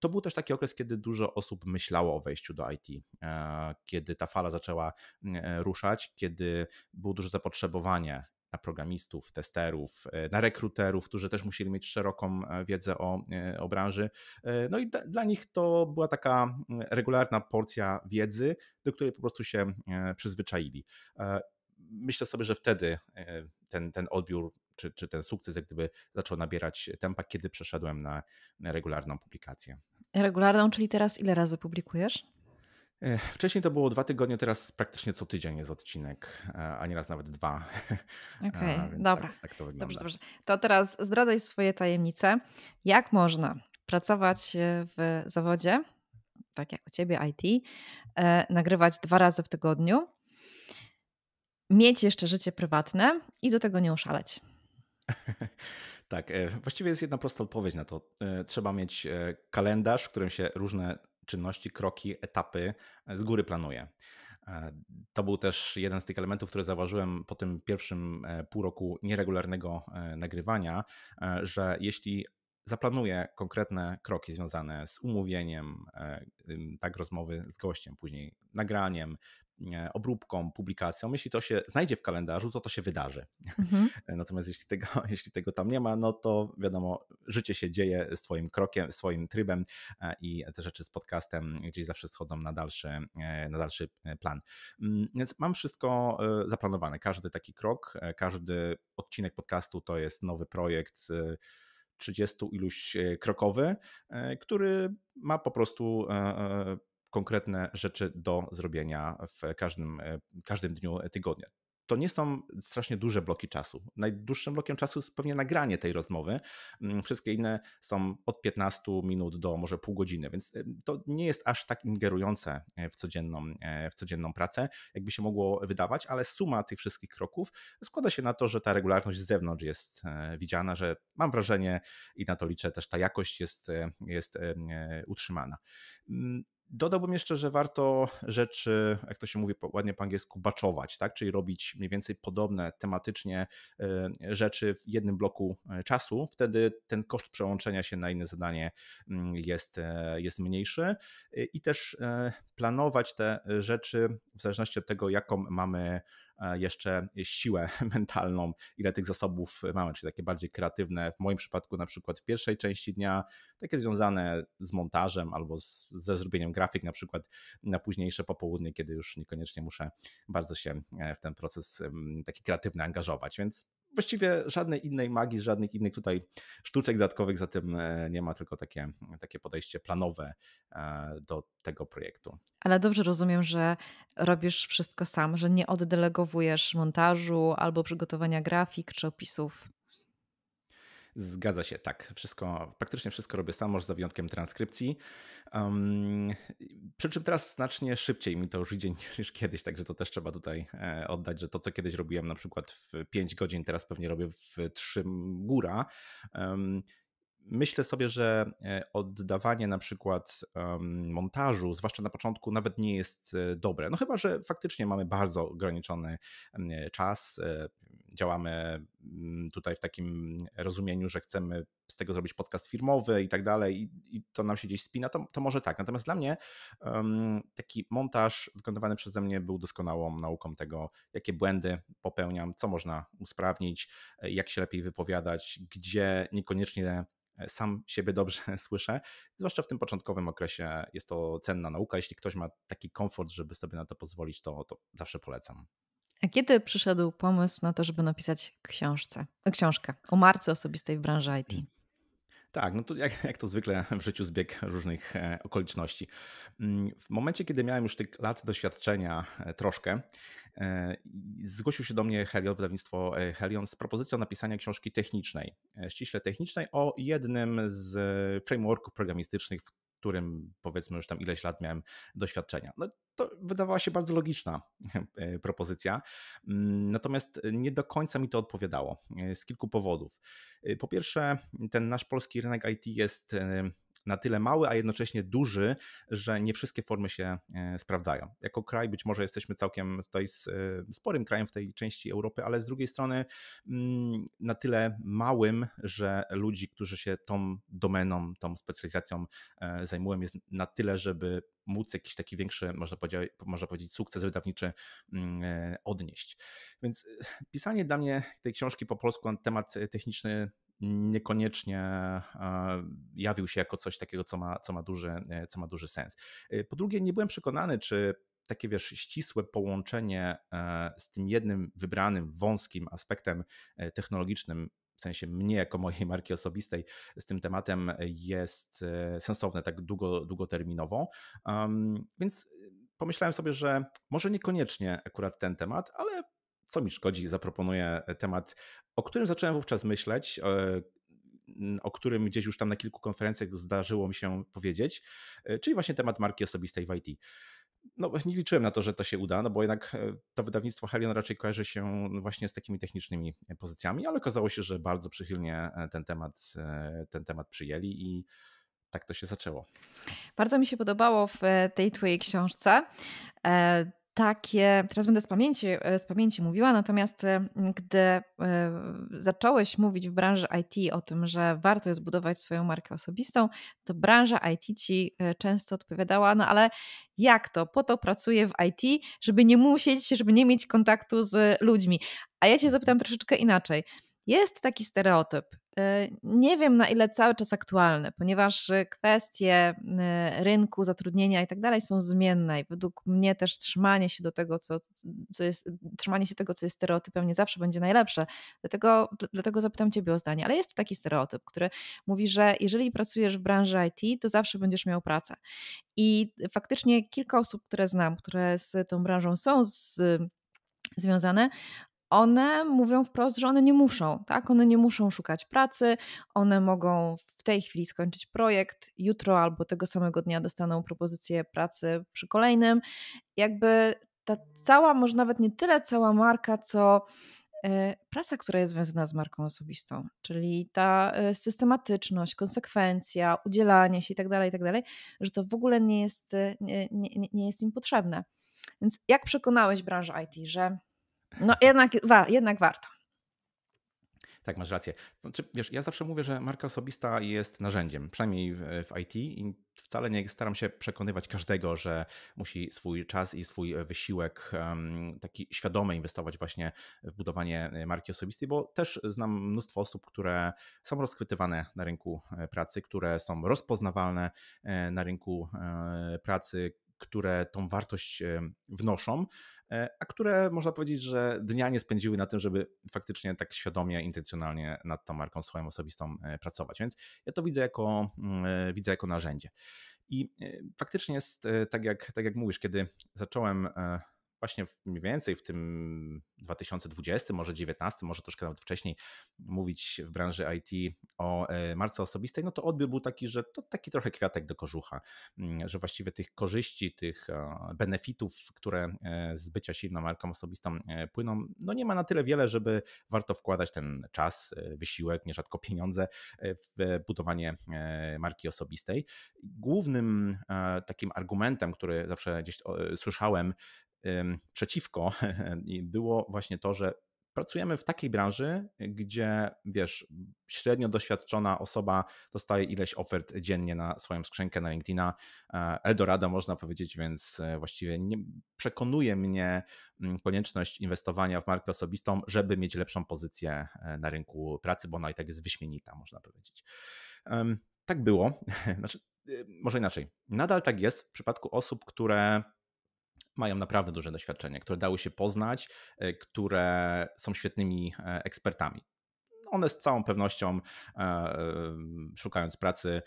To był też taki okres, kiedy dużo osób myślało o wejściu do IT, kiedy ta fala zaczęła mm, ruszać, kiedy było duże zapotrzebowanie na programistów, testerów, e, na rekruterów, którzy też musieli mieć szeroką e, wiedzę o, e, o branży. No i d- dla nich to była taka regularna porcja wiedzy, do której po prostu się przyzwyczaili. Myślę sobie, że wtedy ten, ten odbiór czy, czy ten sukces jak gdyby zaczął nabierać tempa, kiedy przeszedłem na regularną publikację. Regularną, czyli teraz ile razy publikujesz? Wcześniej to było dwa tygodnie, teraz praktycznie co tydzień jest odcinek, e, a nieraz nawet dwa. Okej, okay, dobra. Tak, tak to wygląda. Dobrze, dobrze. To teraz zdradzaj swoje tajemnice. Jak można pracować e, w zawodzie, tak jak u ciebie IT, e, nagrywać dwa razy w tygodniu, mieć jeszcze życie prywatne i do tego nie oszaleć? Tak, właściwie jest jedna prosta odpowiedź na to. Trzeba mieć kalendarz, w którym się różne czynności, kroki, etapy e, z góry planuję. E, to był też jeden z tych elementów, które zauważyłem po tym pierwszym e, pół roku nieregularnego nagrywania, że jeśli zaplanuję konkretne kroki związane z umówieniem, tak rozmowy z gościem, później nagraniem, E, obróbką, publikacją, jeśli to się znajdzie w kalendarzu, to to się wydarzy. Mhm. Natomiast jeśli tego, jeśli tego tam nie ma, no to wiadomo, życie się dzieje swoim krokiem, swoim trybem e, i te rzeczy z podcastem gdzieś zawsze schodzą na dalszy, e, na dalszy plan. Mm, więc mam wszystko zaplanowane. Każdy taki krok, każdy odcinek podcastu to jest nowy projekt. 30 iluś krokowy, który ma po prostu konkretne rzeczy do zrobienia w każdym, e, każdym dniu e, tygodnia. To nie są strasznie duże bloki czasu. Najdłuższym blokiem czasu jest pewnie nagranie tej rozmowy. Mm, wszystkie inne są od 15 minut do może pół godziny, więc e, to nie jest aż tak ingerujące w codzienną, w codzienną pracę, jakby się mogło wydawać, ale suma tych wszystkich kroków składa się na to, że ta regularność z zewnątrz jest widziana, że mam wrażenie i na to liczę też ta jakość jest, jest utrzymana mm, Dodałbym jeszcze, że warto rzeczy, jak to się mówi ładnie po angielsku, baczować, tak? czyli robić mniej więcej podobne tematycznie e, rzeczy w jednym bloku e, czasu. Wtedy ten koszt przełączenia się na inne zadanie mm, jest, e, jest mniejszy i też planować te rzeczy w zależności od tego, jaką mamy E, jeszcze siłę mentalną, ile tych zasobów mamy, czyli takie bardziej kreatywne, w moim przypadku na przykład w pierwszej części dnia, takie związane z montażem albo z, ze zrobieniem grafik na przykład na późniejsze popołudnie, kiedy już niekoniecznie muszę bardzo się e, w ten proces taki kreatywny angażować, więc właściwie żadnej innej magii, żadnych innych tutaj sztuczek dodatkowych za tym e, nie ma, tylko takie, takie podejście planowe e, do tego projektu. Ale dobrze rozumiem, że robisz wszystko sam, że nie oddelegowujesz montażu albo przygotowania grafik czy opisów. Zgadza się, tak. Wszystko, praktycznie wszystko robię sam, może za wyjątkiem transkrypcji. Um, przy czym teraz znacznie szybciej mi to już idzie niż kiedyś, także to też trzeba tutaj e, oddać, że to, co kiedyś robiłem na przykład w 5 godzin, teraz pewnie robię w 3 góra. Um, myślę sobie, że e, oddawanie na przykład montażu, zwłaszcza na początku, nawet nie jest e, dobre. No chyba, że faktycznie mamy bardzo ograniczony e, czas, działamy mm, tutaj w takim rozumieniu, że chcemy z tego zrobić podcast firmowy i tak dalej, i, i to nam się gdzieś spina, to, to może tak. Natomiast dla mnie um, taki montaż wykonywany przeze mnie był doskonałą nauką tego, jakie błędy popełniam, co można usprawnić, jak się lepiej wypowiadać, gdzie niekoniecznie E, sam siebie dobrze słyszę. Zwłaszcza w tym początkowym okresie jest to cenna nauka. Jeśli ktoś ma taki komfort, żeby sobie na to pozwolić, to, to zawsze polecam. A kiedy przyszedł pomysł na to, żeby napisać książce, książkę o marce osobistej w branży IT? Mm. Tak, no to jak, jak to zwykle w życiu zbieg różnych e, okoliczności. Mm, w momencie, kiedy miałem już tych lat doświadczenia e, troszkę, E, zgłosił się do mnie Helion, wydawnictwo e, Helion, z propozycją napisania książki technicznej, e, ściśle technicznej, o jednym z frameworków programistycznych, w którym powiedzmy już tam ileś lat miałem doświadczenia. No to wydawała się bardzo logiczna propozycja, mm, natomiast nie do końca mi to odpowiadało z kilku powodów. Po pierwsze, ten nasz polski rynek IT jest na tyle mały, a jednocześnie duży, że nie wszystkie formy się e, sprawdzają. Jako kraj być może jesteśmy całkiem tutaj e, sporym krajem w tej części Europy, ale z drugiej strony mm, na tyle małym, że ludzi, którzy się tą domeną, tą specjalizacją e, zajmują jest na tyle, żeby móc jakiś taki większy, można powiedzieć, można powiedzieć sukces wydawniczy mm, odnieść. Więc pisanie dla mnie tej książki po polsku na temat techniczny niekoniecznie e, jawił się jako coś takiego, co ma, co ma, duży, e, co ma duży sens. E, po drugie, nie byłem przekonany, czy takie wiesz, ścisłe połączenie z tym jednym wybranym, wąskim aspektem technologicznym w sensie mnie jako mojej marki osobistej z tym tematem jest sensowne tak długo, długoterminowo. Um, więc pomyślałem sobie, że może niekoniecznie akurat ten temat, ale co mi szkodzi, zaproponuję e, temat, o którym zacząłem wówczas myśleć, e, o którym gdzieś już tam na kilku konferencjach zdarzyło mi się powiedzieć, e, czyli właśnie temat marki osobistej w IT. No, nie liczyłem na to, że to się uda, no bo jednak to wydawnictwo Helion raczej kojarzy się no, właśnie z takimi technicznymi pozycjami, ale okazało się, że bardzo przychylnie ten temat, ten temat przyjęli i tak to się zaczęło. Bardzo mi się podobało w tej twojej książce takie, teraz będę z pamięci, e, z pamięci mówiła, natomiast e, gdy e, zacząłeś mówić w branży IT o tym, że warto jest budować swoją markę osobistą, to branża IT ci często odpowiadała, no ale jak to? Po to pracuję w IT, żeby nie musieć, żeby nie mieć kontaktu z ludźmi. A ja cię zapytam troszeczkę inaczej. Jest taki stereotyp, E, nie wiem na ile cały czas aktualne, ponieważ e, kwestie e, rynku, zatrudnienia i tak dalej są zmienne i według mnie też trzymanie się do tego, co, co jest, trzymanie się tego, co jest stereotypem nie zawsze będzie najlepsze. Dlatego, dlatego zapytam Ciebie o zdanie, ale jest taki stereotyp, który mówi, że jeżeli pracujesz w branży IT, to zawsze będziesz miał pracę. I faktycznie kilka osób, które znam, które z tą branżą są z, związane, one mówią wprost, że one nie muszą, tak? One nie muszą szukać pracy, one mogą w tej chwili skończyć projekt, jutro albo tego samego dnia dostaną propozycję pracy przy kolejnym. Jakby ta cała, może nawet nie tyle cała marka, co e, praca, która jest związana z marką osobistą, czyli ta e, systematyczność, konsekwencja, udzielanie się itd., tak itd., tak że to w ogóle nie jest, e, nie, nie, nie jest im potrzebne. Więc jak przekonałeś branżę IT, że no jednak, wa, jednak warto. Tak, masz rację. Znaczy, wiesz, ja zawsze mówię, że marka osobista jest narzędziem, przynajmniej w, w IT i wcale nie staram się przekonywać każdego, że musi swój czas i swój wysiłek um, taki świadomy inwestować właśnie w budowanie e, marki osobistej, bo też znam mnóstwo osób, które są rozchwytywane na rynku e, pracy, które są rozpoznawalne e, na rynku pracy, które tą wartość wnoszą, E, a które można powiedzieć, że dnia nie spędziły na tym, żeby faktycznie tak świadomie, intencjonalnie nad tą marką swoją osobistą e, pracować. Więc ja to widzę jako, mm, e, widzę jako narzędzie. I faktycznie jest tak jak, tak jak mówisz, kiedy zacząłem właśnie mniej więcej w tym 2020, może 2019, może troszkę nawet wcześniej mówić w branży IT o e, marce osobistej, no to odbiór był taki, że to taki trochę kwiatek do kożucha, mm, że właściwie tych korzyści, tych e, benefitów, które e, z bycia silną marką osobistą płyną, no nie ma na tyle wiele, żeby warto wkładać ten czas, wysiłek, nierzadko pieniądze w budowanie marki osobistej. Głównym takim argumentem, który zawsze gdzieś słyszałem przeciwko było właśnie to, że pracujemy w takiej branży, gdzie wiesz, średnio doświadczona osoba dostaje ileś ofert dziennie na swoją skrzynkę na LinkedIna. E, Eldorado można powiedzieć, więc e, właściwie nie przekonuje mnie mm, konieczność inwestowania w markę osobistą, żeby mieć lepszą pozycję e, na rynku pracy, bo ona i tak jest wyśmienita, można powiedzieć. Tak było. Znaczy, y, może inaczej. Nadal tak jest w przypadku osób, które mają naprawdę duże doświadczenie, które dały się poznać, e, które są świetnymi e, ekspertami one z całą pewnością, e, szukając pracy,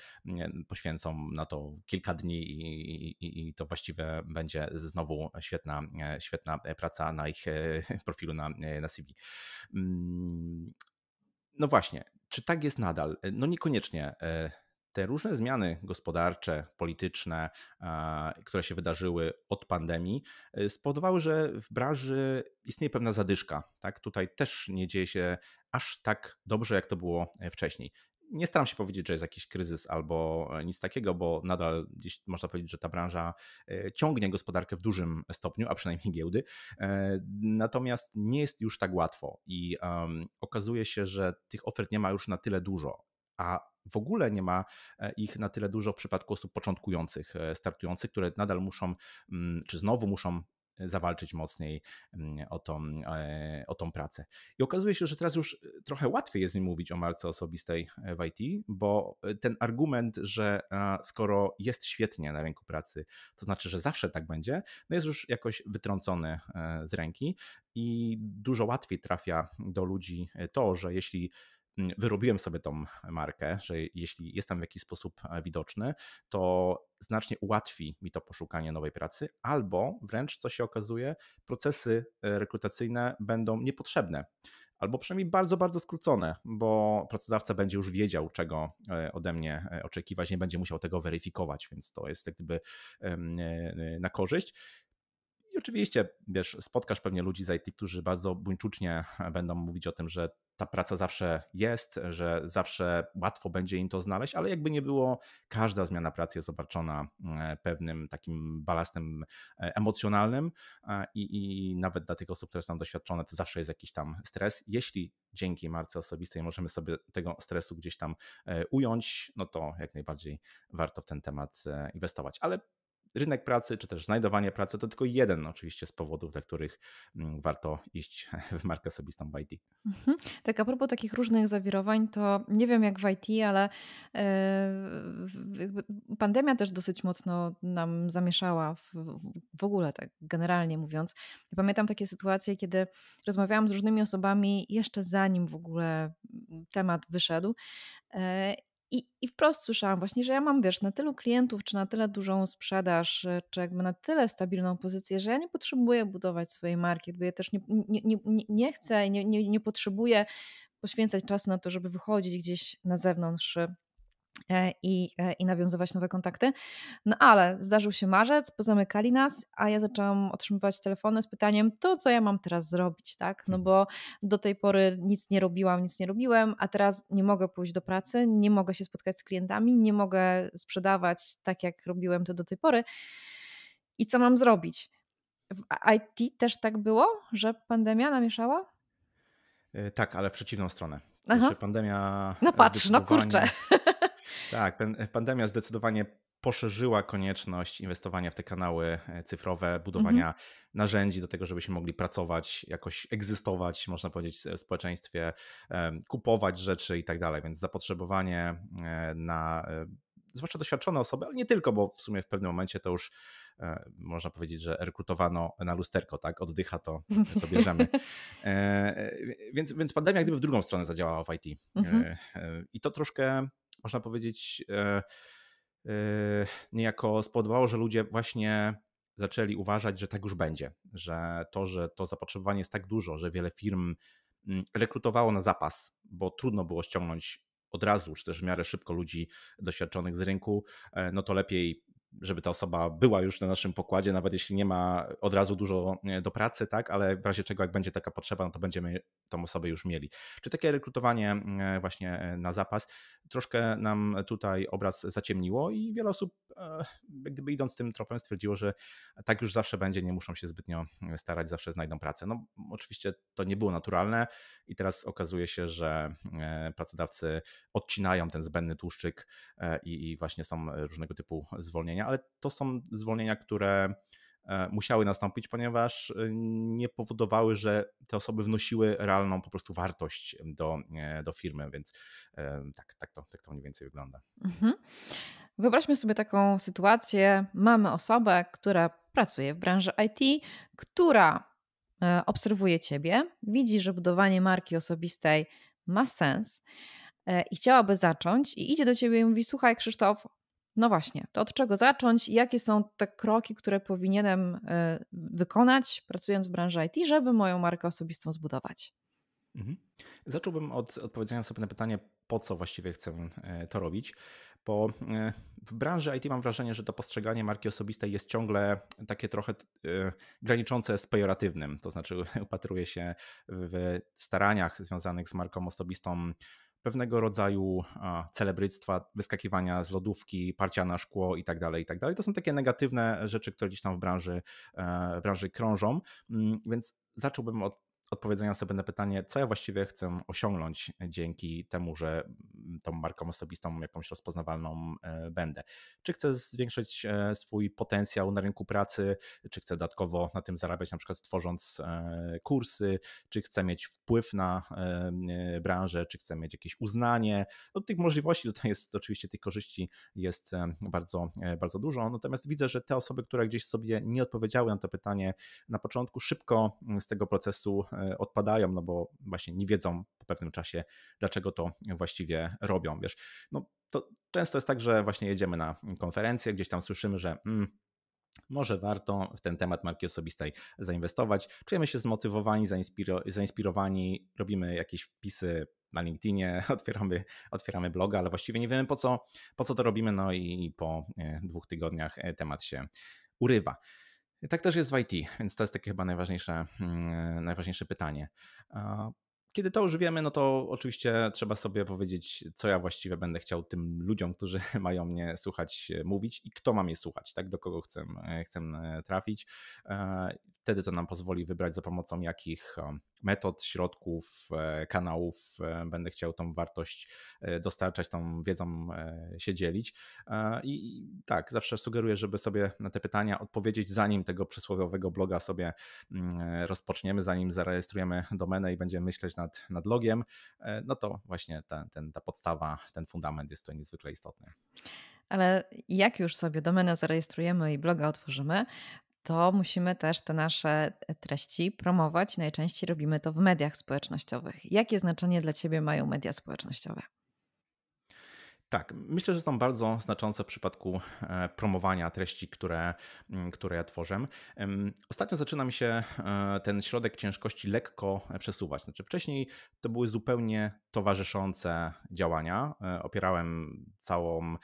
poświęcą na to kilka dni i, i, i, to właściwie będzie znowu świetna, świetna praca na ich profilu na, na CV. Mm, no właśnie, czy tak jest nadal? No niekoniecznie te różne zmiany gospodarcze, polityczne, które się wydarzyły od pandemii, y, spowodowały, że w branży istnieje pewna zadyszka. Tak? Tutaj też nie dzieje się aż tak dobrze, jak to było e, wcześniej. Nie staram się powiedzieć, że jest jakiś kryzys albo e, nic takiego, bo nadal gdzieś można powiedzieć, że ta branża e, ciągnie gospodarkę w dużym stopniu, a przynajmniej giełdy. Natomiast nie jest już tak łatwo i um, okazuje się, że tych ofert nie ma już na tyle dużo, a w ogóle nie ma e, ich na tyle dużo w przypadku osób początkujących, e, startujących, które nadal muszą, mm, czy znowu muszą e, zawalczyć mocniej mm, o tą, o tą pracę. I okazuje się, że teraz już trochę łatwiej jest mi mówić o marce osobistej w IT, bo ten argument, że skoro jest świetnie na rynku pracy, to znaczy, że zawsze tak będzie, no jest już jakoś wytrącony z ręki i dużo łatwiej trafia do ludzi to, że jeśli wyrobiłem sobie tą markę, że jeśli jestem w jakiś sposób e, widoczny, to znacznie ułatwi mi to poszukanie nowej pracy, albo wręcz, co się okazuje, procesy e, rekrutacyjne będą niepotrzebne. Albo przynajmniej bardzo, bardzo skrócone, bo pracodawca będzie już wiedział, czego e, ode mnie oczekiwać, nie będzie musiał tego weryfikować, więc to jest jak gdyby na korzyść. I oczywiście, wiesz, spotkasz pewnie ludzi z IT, którzy bardzo buńczucznie będą mówić o tym, że ta praca zawsze jest, że zawsze łatwo będzie im to znaleźć, ale jakby nie było, każda zmiana pracy jest obarczona e, pewnym takim balastem e, emocjonalnym i, i nawet dla tych osób, które są doświadczone, to zawsze jest jakiś tam stres. Jeśli dzięki marce osobistej możemy sobie tego stresu gdzieś tam e, ująć, no to jak najbardziej warto w ten temat inwestować. Ale rynek pracy, czy też znajdowanie pracy to tylko jeden oczywiście z powodów, dla których mm, warto iść w markę osobistą w IT. Mhm. Tak a propos takich różnych zawirowań, to nie wiem jak w IT, ale yy, pandemia też dosyć mocno nam zamieszała w, w ogóle, tak generalnie mówiąc. Ja pamiętam takie sytuacje, kiedy rozmawiałam z różnymi osobami jeszcze zanim w ogóle mm, temat wyszedł. Yy, i, I wprost słyszałam właśnie, że ja mam, wiesz, na tylu klientów, czy na tyle dużą sprzedaż, e, czy jakby na tyle stabilną pozycję, że ja nie potrzebuję budować swojej marki, jakby ja też nie, nie, nie, nie chcę, nie, nie, nie potrzebuję poświęcać czasu na to, żeby wychodzić gdzieś na zewnątrz e, E, i, e, i nawiązywać nowe kontakty. No ale zdarzył się marzec, pozamykali nas, a ja zaczęłam otrzymywać telefony z pytaniem, to co ja mam teraz zrobić, tak? No mhm. bo do tej pory nic nie robiłam, nic nie robiłem, a teraz nie mogę pójść do pracy, nie mogę się spotkać z klientami, nie mogę sprzedawać tak, jak robiłem to do tej pory. I co mam zrobić? W IT też tak było, że pandemia namieszała? E, tak, ale w przeciwną stronę. Aha. Znaczy, pandemia. No patrz, no kurczę. Tak, pandemia zdecydowanie poszerzyła konieczność inwestowania w te kanały e, cyfrowe, budowania mhm. narzędzi do tego, żebyśmy mogli pracować, jakoś egzystować, można powiedzieć, w społeczeństwie, kupować rzeczy i tak dalej. Więc zapotrzebowanie e, na e, zwłaszcza doświadczone osoby, ale nie tylko, bo w sumie w pewnym momencie to już można powiedzieć, że rekrutowano na lusterko, tak? Oddycha to, to bierzemy. więc, więc pandemia gdyby w drugą stronę zadziałała w IT. Mhm. I to troszkę można powiedzieć, e, e, niejako spowodowało, że ludzie właśnie zaczęli uważać, że tak już będzie, że to, że to zapotrzebowanie jest tak dużo, że wiele firm mm, rekrutowało na zapas, bo trudno było ściągnąć od razu, czy też w miarę szybko ludzi doświadczonych z rynku, e, no to lepiej żeby ta osoba była już na naszym pokładzie, nawet jeśli nie ma od razu dużo do pracy, tak, ale w razie czego, jak będzie taka potrzeba, no to będziemy tą osobę już mieli. Czy takie rekrutowanie e, właśnie e, na zapas troszkę nam tutaj obraz zaciemniło i wiele osób, e, gdyby idąc tym tropem, stwierdziło, że tak już zawsze będzie, nie muszą się zbytnio starać, zawsze znajdą pracę. No, oczywiście to nie było naturalne i teraz okazuje się, że pracodawcy odcinają ten zbędny tłuszczyk i właśnie są różnego typu zwolnienia zwolnienia, ale to są zwolnienia, które e, musiały nastąpić, ponieważ e, nie powodowały, że te osoby wnosiły realną po prostu wartość do, e, do firmy, więc tak, tak, to, tak to mniej więcej wygląda. Mhm. Wyobraźmy sobie taką sytuację. Mamy osobę, która pracuje w branży IT, która obserwuje Ciebie, widzi, że budowanie marki osobistej ma sens i chciałaby zacząć i idzie do Ciebie i mówi, słuchaj Krzysztof, no właśnie, to od czego zacząć? Jakie są te kroki, które powinienem e, wykonać, pracując w branży IT, żeby moją markę osobistą zbudować? Mhm. Zacząłbym od odpowiedzenia sobie na pytanie, po co właściwie chcę e, to robić, bo e, w branży IT mam wrażenie, że to postrzeganie marki osobistej jest ciągle takie trochę graniczące z pejoratywnym, to znaczy upatruje się w staraniach związanych z marką osobistą pewnego rodzaju celebryctwa, wyskakiwania z lodówki, parcia na szkło i tak dalej, i tak dalej. To są takie negatywne rzeczy, które gdzieś tam w branży, e, w branży krążą, mm, więc zacząłbym od odpowiedzenia sobie na pytanie, co ja właściwie chcę osiągnąć dzięki temu, że mm, tą marką osobistą jakąś rozpoznawalną e, będę. Czy chcę zwiększyć e, swój potencjał na rynku pracy, czy chcę dodatkowo na tym zarabiać, na przykład tworząc e, kursy, czy chcę mieć wpływ na branżę, czy chcę mieć jakieś uznanie. No, tych możliwości tutaj jest, oczywiście tych korzyści jest bardzo, bardzo dużo, natomiast widzę, że te osoby, które gdzieś sobie nie odpowiedziały na to pytanie na początku, szybko mm, z tego procesu E, odpadają, no bo właśnie nie wiedzą po pewnym czasie, dlaczego to właściwie robią. Wiesz, no to często jest tak, że właśnie jedziemy na konferencję, gdzieś tam słyszymy, że mm, może warto w ten temat marki osobistej zainwestować. Czujemy się zmotywowani, zainspirowani, robimy jakieś wpisy na LinkedInie, otwieramy, otwieramy bloga, ale właściwie nie wiemy po co, po co to robimy, no i po e, dwóch tygodniach e, temat się urywa. I tak też jest w IT, więc to jest takie chyba najważniejsze, mm, najważniejsze pytanie. Kiedy to wiemy, no to oczywiście trzeba sobie powiedzieć, co ja właściwie będę chciał tym ludziom, którzy mają mnie słuchać, e, mówić i kto ma mnie słuchać, tak? do kogo chcę, e, chcę e, trafić. Wtedy to nam pozwoli wybrać za pomocą jakich metod, środków, kanałów będę chciał tą wartość dostarczać, tą wiedzą się dzielić. I tak, zawsze sugeruję, żeby sobie na te pytania odpowiedzieć, zanim tego przysłowiowego bloga sobie mm, rozpoczniemy, zanim zarejestrujemy domenę i będziemy myśleć na nad, nad logiem, e, no to właśnie ta, ten, ta podstawa, ten fundament jest tutaj niezwykle istotny. Ale jak już sobie domenę zarejestrujemy i bloga otworzymy, to musimy też te nasze e, treści promować. Najczęściej robimy to w mediach społecznościowych. Jakie znaczenie dla Ciebie mają media społecznościowe? Tak, myślę, że są bardzo znaczące w przypadku e, promowania treści, które, mm, które ja tworzę. Ostatnio zaczyna mi się e, ten środek ciężkości lekko e, przesuwać. Znaczy, wcześniej to były zupełnie towarzyszące działania. Opierałem całą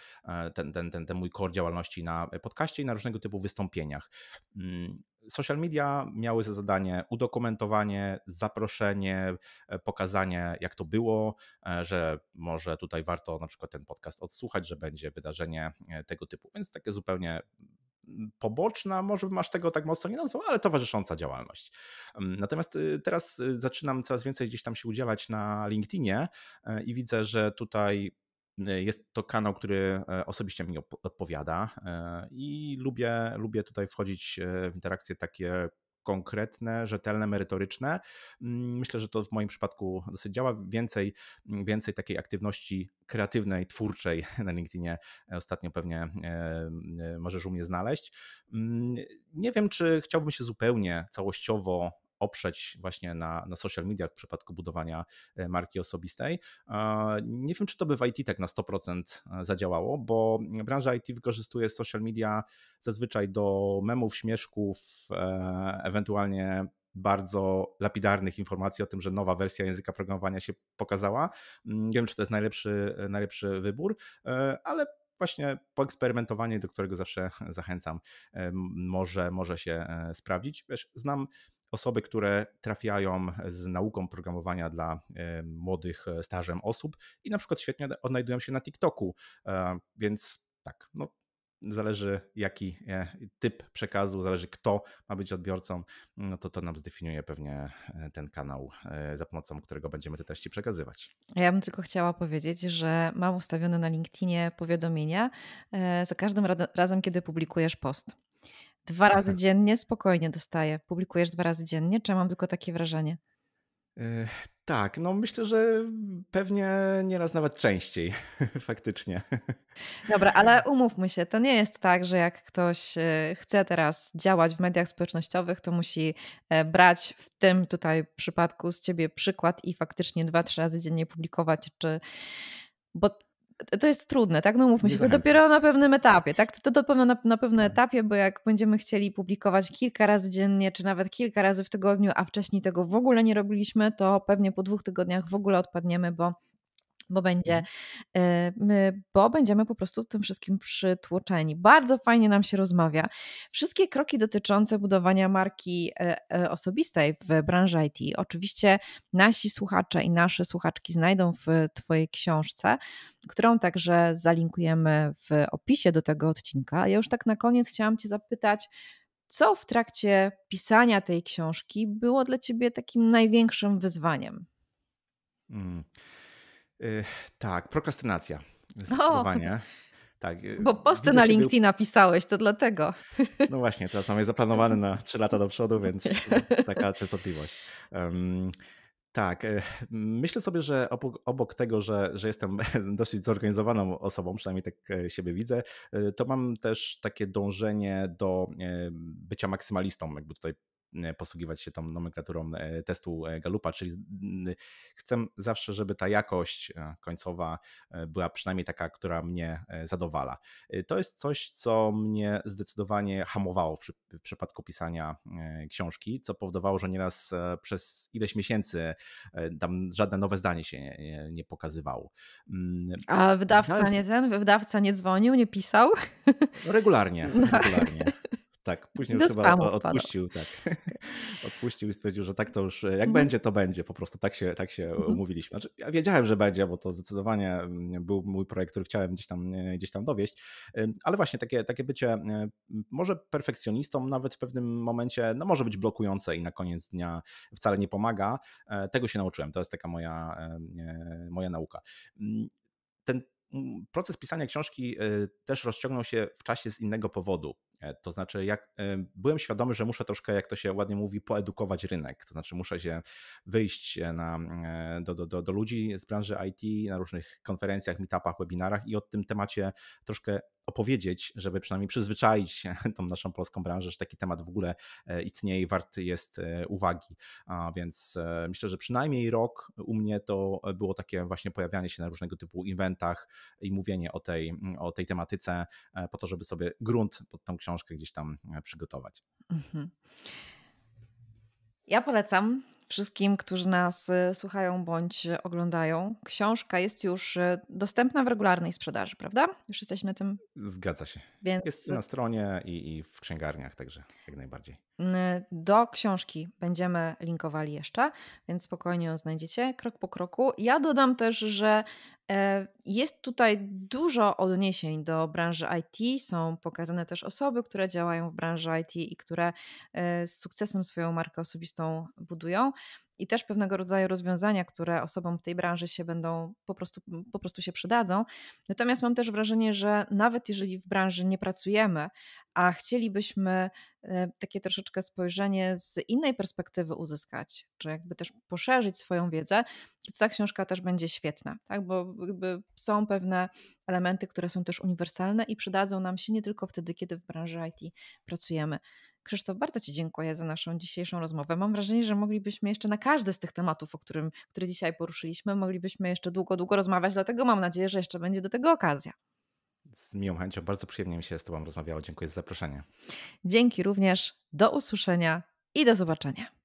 ten, ten, ten, ten mój kor działalności na podcaście i na różnego typu wystąpieniach. Mm, Social media miały za zadanie udokumentowanie, zaproszenie, e, pokazanie, jak to było, e, że może tutaj warto na przykład ten podcast odsłuchać, że będzie wydarzenie e, tego typu. Więc takie zupełnie mm, poboczna, może masz tego tak mocno nie nazwał, ale towarzysząca działalność. Mm, natomiast y, teraz y, zaczynam coraz więcej gdzieś tam się udzielać na LinkedInie i widzę, że tutaj E, jest to kanał, który e, osobiście mi odpowiada e, i lubię, lubię tutaj wchodzić w interakcje takie konkretne, rzetelne, merytoryczne. Mm, myślę, że to w moim przypadku dosyć działa. Więcej, mm, więcej takiej aktywności kreatywnej, twórczej na LinkedInie ostatnio pewnie możesz u mnie znaleźć. Mm, nie wiem, czy chciałbym się zupełnie całościowo oprzeć właśnie na, na social mediach w przypadku budowania e, marki osobistej. Nie wiem, czy to by w IT tak na 100% e, zadziałało, bo branża IT wykorzystuje social media zazwyczaj do memów, śmieszków, e, ewentualnie bardzo lapidarnych informacji o tym, że nowa wersja języka programowania się pokazała. Mm, nie wiem, czy to jest najlepszy, najlepszy wybór, ale właśnie poeksperymentowanie, do którego zawsze zachęcam, może, może się sprawdzić. Wiesz, znam osoby, które trafiają z nauką programowania dla e, młodych e, stażem osób i na przykład świetnie odnajdują się na TikToku. E, więc tak, no, zależy jaki typ przekazu, zależy kto ma być odbiorcą, no to to nam zdefiniuje pewnie ten kanał, za pomocą którego będziemy te treści przekazywać. Ja bym tylko chciała powiedzieć, że mam ustawione na LinkedInie powiadomienia za każdym razem, kiedy publikujesz post. Dwa tak, razy tak. dziennie spokojnie dostaję. Publikujesz dwa razy dziennie, czy mam tylko takie wrażenie? E, tak, no myślę, że pewnie nieraz nawet częściej, faktycznie. Dobra, ale umówmy się, to nie jest tak, że jak ktoś e, chce teraz działać w mediach społecznościowych, to musi e, brać w tym tutaj przypadku z ciebie przykład i faktycznie dwa, trzy razy dziennie publikować, czy bo to jest trudne, tak? No mówmy się, to dopiero na pewnym etapie, tak? To, to dopiero na, na pewnym etapie, bo jak będziemy chcieli publikować kilka razy dziennie, czy nawet kilka razy w tygodniu, a wcześniej tego w ogóle nie robiliśmy, to pewnie po dwóch tygodniach w ogóle odpadniemy, bo bo będzie, mhm. e, bo będziemy po prostu tym wszystkim przytłoczeni. Bardzo fajnie nam się rozmawia. Wszystkie kroki dotyczące budowania marki e, e, osobistej w branży IT, oczywiście nasi słuchacze i nasze słuchaczki znajdą w Twojej książce, którą także zalinkujemy w opisie do tego odcinka. Ja już tak na koniec chciałam Cię zapytać, co w trakcie pisania tej książki było dla Ciebie takim największym wyzwaniem? Mm. Tak, prokrastynacja. Zdecydowanie. tak. Y, Bo posty na LinkedIn napisałeś, to dlatego. No właśnie, teraz mamy zaplanowane na 3 lata do przodu, więc no, taka częstotliwość. Um, tak, e, myślę sobie, że obok, obok, tego, że, że jestem dosyć zorganizowaną osobą, przynajmniej tak e, siebie widzę, e, to mam też takie dążenie do bycia maksymalistą, jakby tutaj E, posługiwać się tą nomenklaturą e, testu e, Galupa, czyli chcę zawsze, żeby ta jakość końcowa była przynajmniej taka, która mnie zadowala. To jest coś, co mnie zdecydowanie hamowało w, przy, w przypadku pisania książki, co powodowało, że nieraz przez ileś miesięcy tam żadne nowe zdanie się nie, nie, nie pokazywało. Mm, A wydawca no, nie ten, wydawca nie dzwonił, nie pisał? No, regularnie, no. regularnie. Tak, później już chyba odpuścił, tak. odpuścił i stwierdził, że tak to już, e, jak mhm. będzie, to będzie, po prostu tak się, tak się mhm. umówiliśmy. Znaczy, ja wiedziałem, że będzie, bo to zdecydowanie mm, był mój projekt, który chciałem gdzieś tam, e, gdzieś tam dowieść, e, ale właśnie takie, takie bycie może perfekcjonistą nawet w pewnym momencie, no może być blokujące i na koniec dnia wcale nie pomaga. Tego się nauczyłem, to jest taka moja, moja nauka. Mm, ten mm, proces pisania książki też rozciągnął się w czasie z innego powodu. E, to znaczy, jak e, byłem świadomy, że muszę troszkę, jak to się ładnie mówi, poedukować rynek. To znaczy, muszę się wyjść e, na, do, do, do, ludzi z branży IT na różnych konferencjach, meetupach, webinarach i o tym temacie troszkę opowiedzieć, żeby przynajmniej przyzwyczaić tą naszą polską branżę, że taki temat w ogóle e, istnieje i wart jest e, uwagi. A więc e, myślę, że przynajmniej rok u mnie to było takie właśnie pojawianie się na różnego typu eventach i mówienie o tej, o tej tematyce, po to, żeby sobie grunt pod tą książkę gdzieś tam przygotować. Mhm. Ja polecam wszystkim, którzy nas y, słuchają bądź oglądają. Książka jest już y, dostępna w regularnej sprzedaży, prawda? Już jesteśmy tym. Zgadza się. Więc... Jest na stronie i, i w księgarniach także, jak najbardziej. Do książki będziemy linkowali jeszcze, więc spokojnie ją znajdziecie krok po kroku. Ja dodam też, że e, jest tutaj dużo odniesień do branży IT. Są pokazane też osoby, które działają w branży IT i które e, z sukcesem swoją markę osobistą budują i też pewnego rodzaju rozwiązania, które osobom w tej branży się będą po prostu, po prostu się przydadzą. Natomiast mam też wrażenie, że nawet jeżeli w branży nie pracujemy, a chcielibyśmy e, takie troszeczkę spojrzenie z innej perspektywy uzyskać, czy jakby też poszerzyć swoją wiedzę, to ta książka też będzie świetna, tak? bo jakby są pewne elementy, które są też uniwersalne i przydadzą nam się nie tylko wtedy, kiedy w branży IT pracujemy. Krzysztof, bardzo Ci dziękuję za naszą dzisiejszą rozmowę. Mam wrażenie, że moglibyśmy jeszcze na każdy z tych tematów, o którym, które dzisiaj poruszyliśmy, moglibyśmy jeszcze długo, długo rozmawiać, dlatego mam nadzieję, że jeszcze będzie do tego okazja. Z miłą chęcią, bardzo przyjemnie mi się z Tobą rozmawiało. Dziękuję za zaproszenie. Dzięki również, do usłyszenia i do zobaczenia.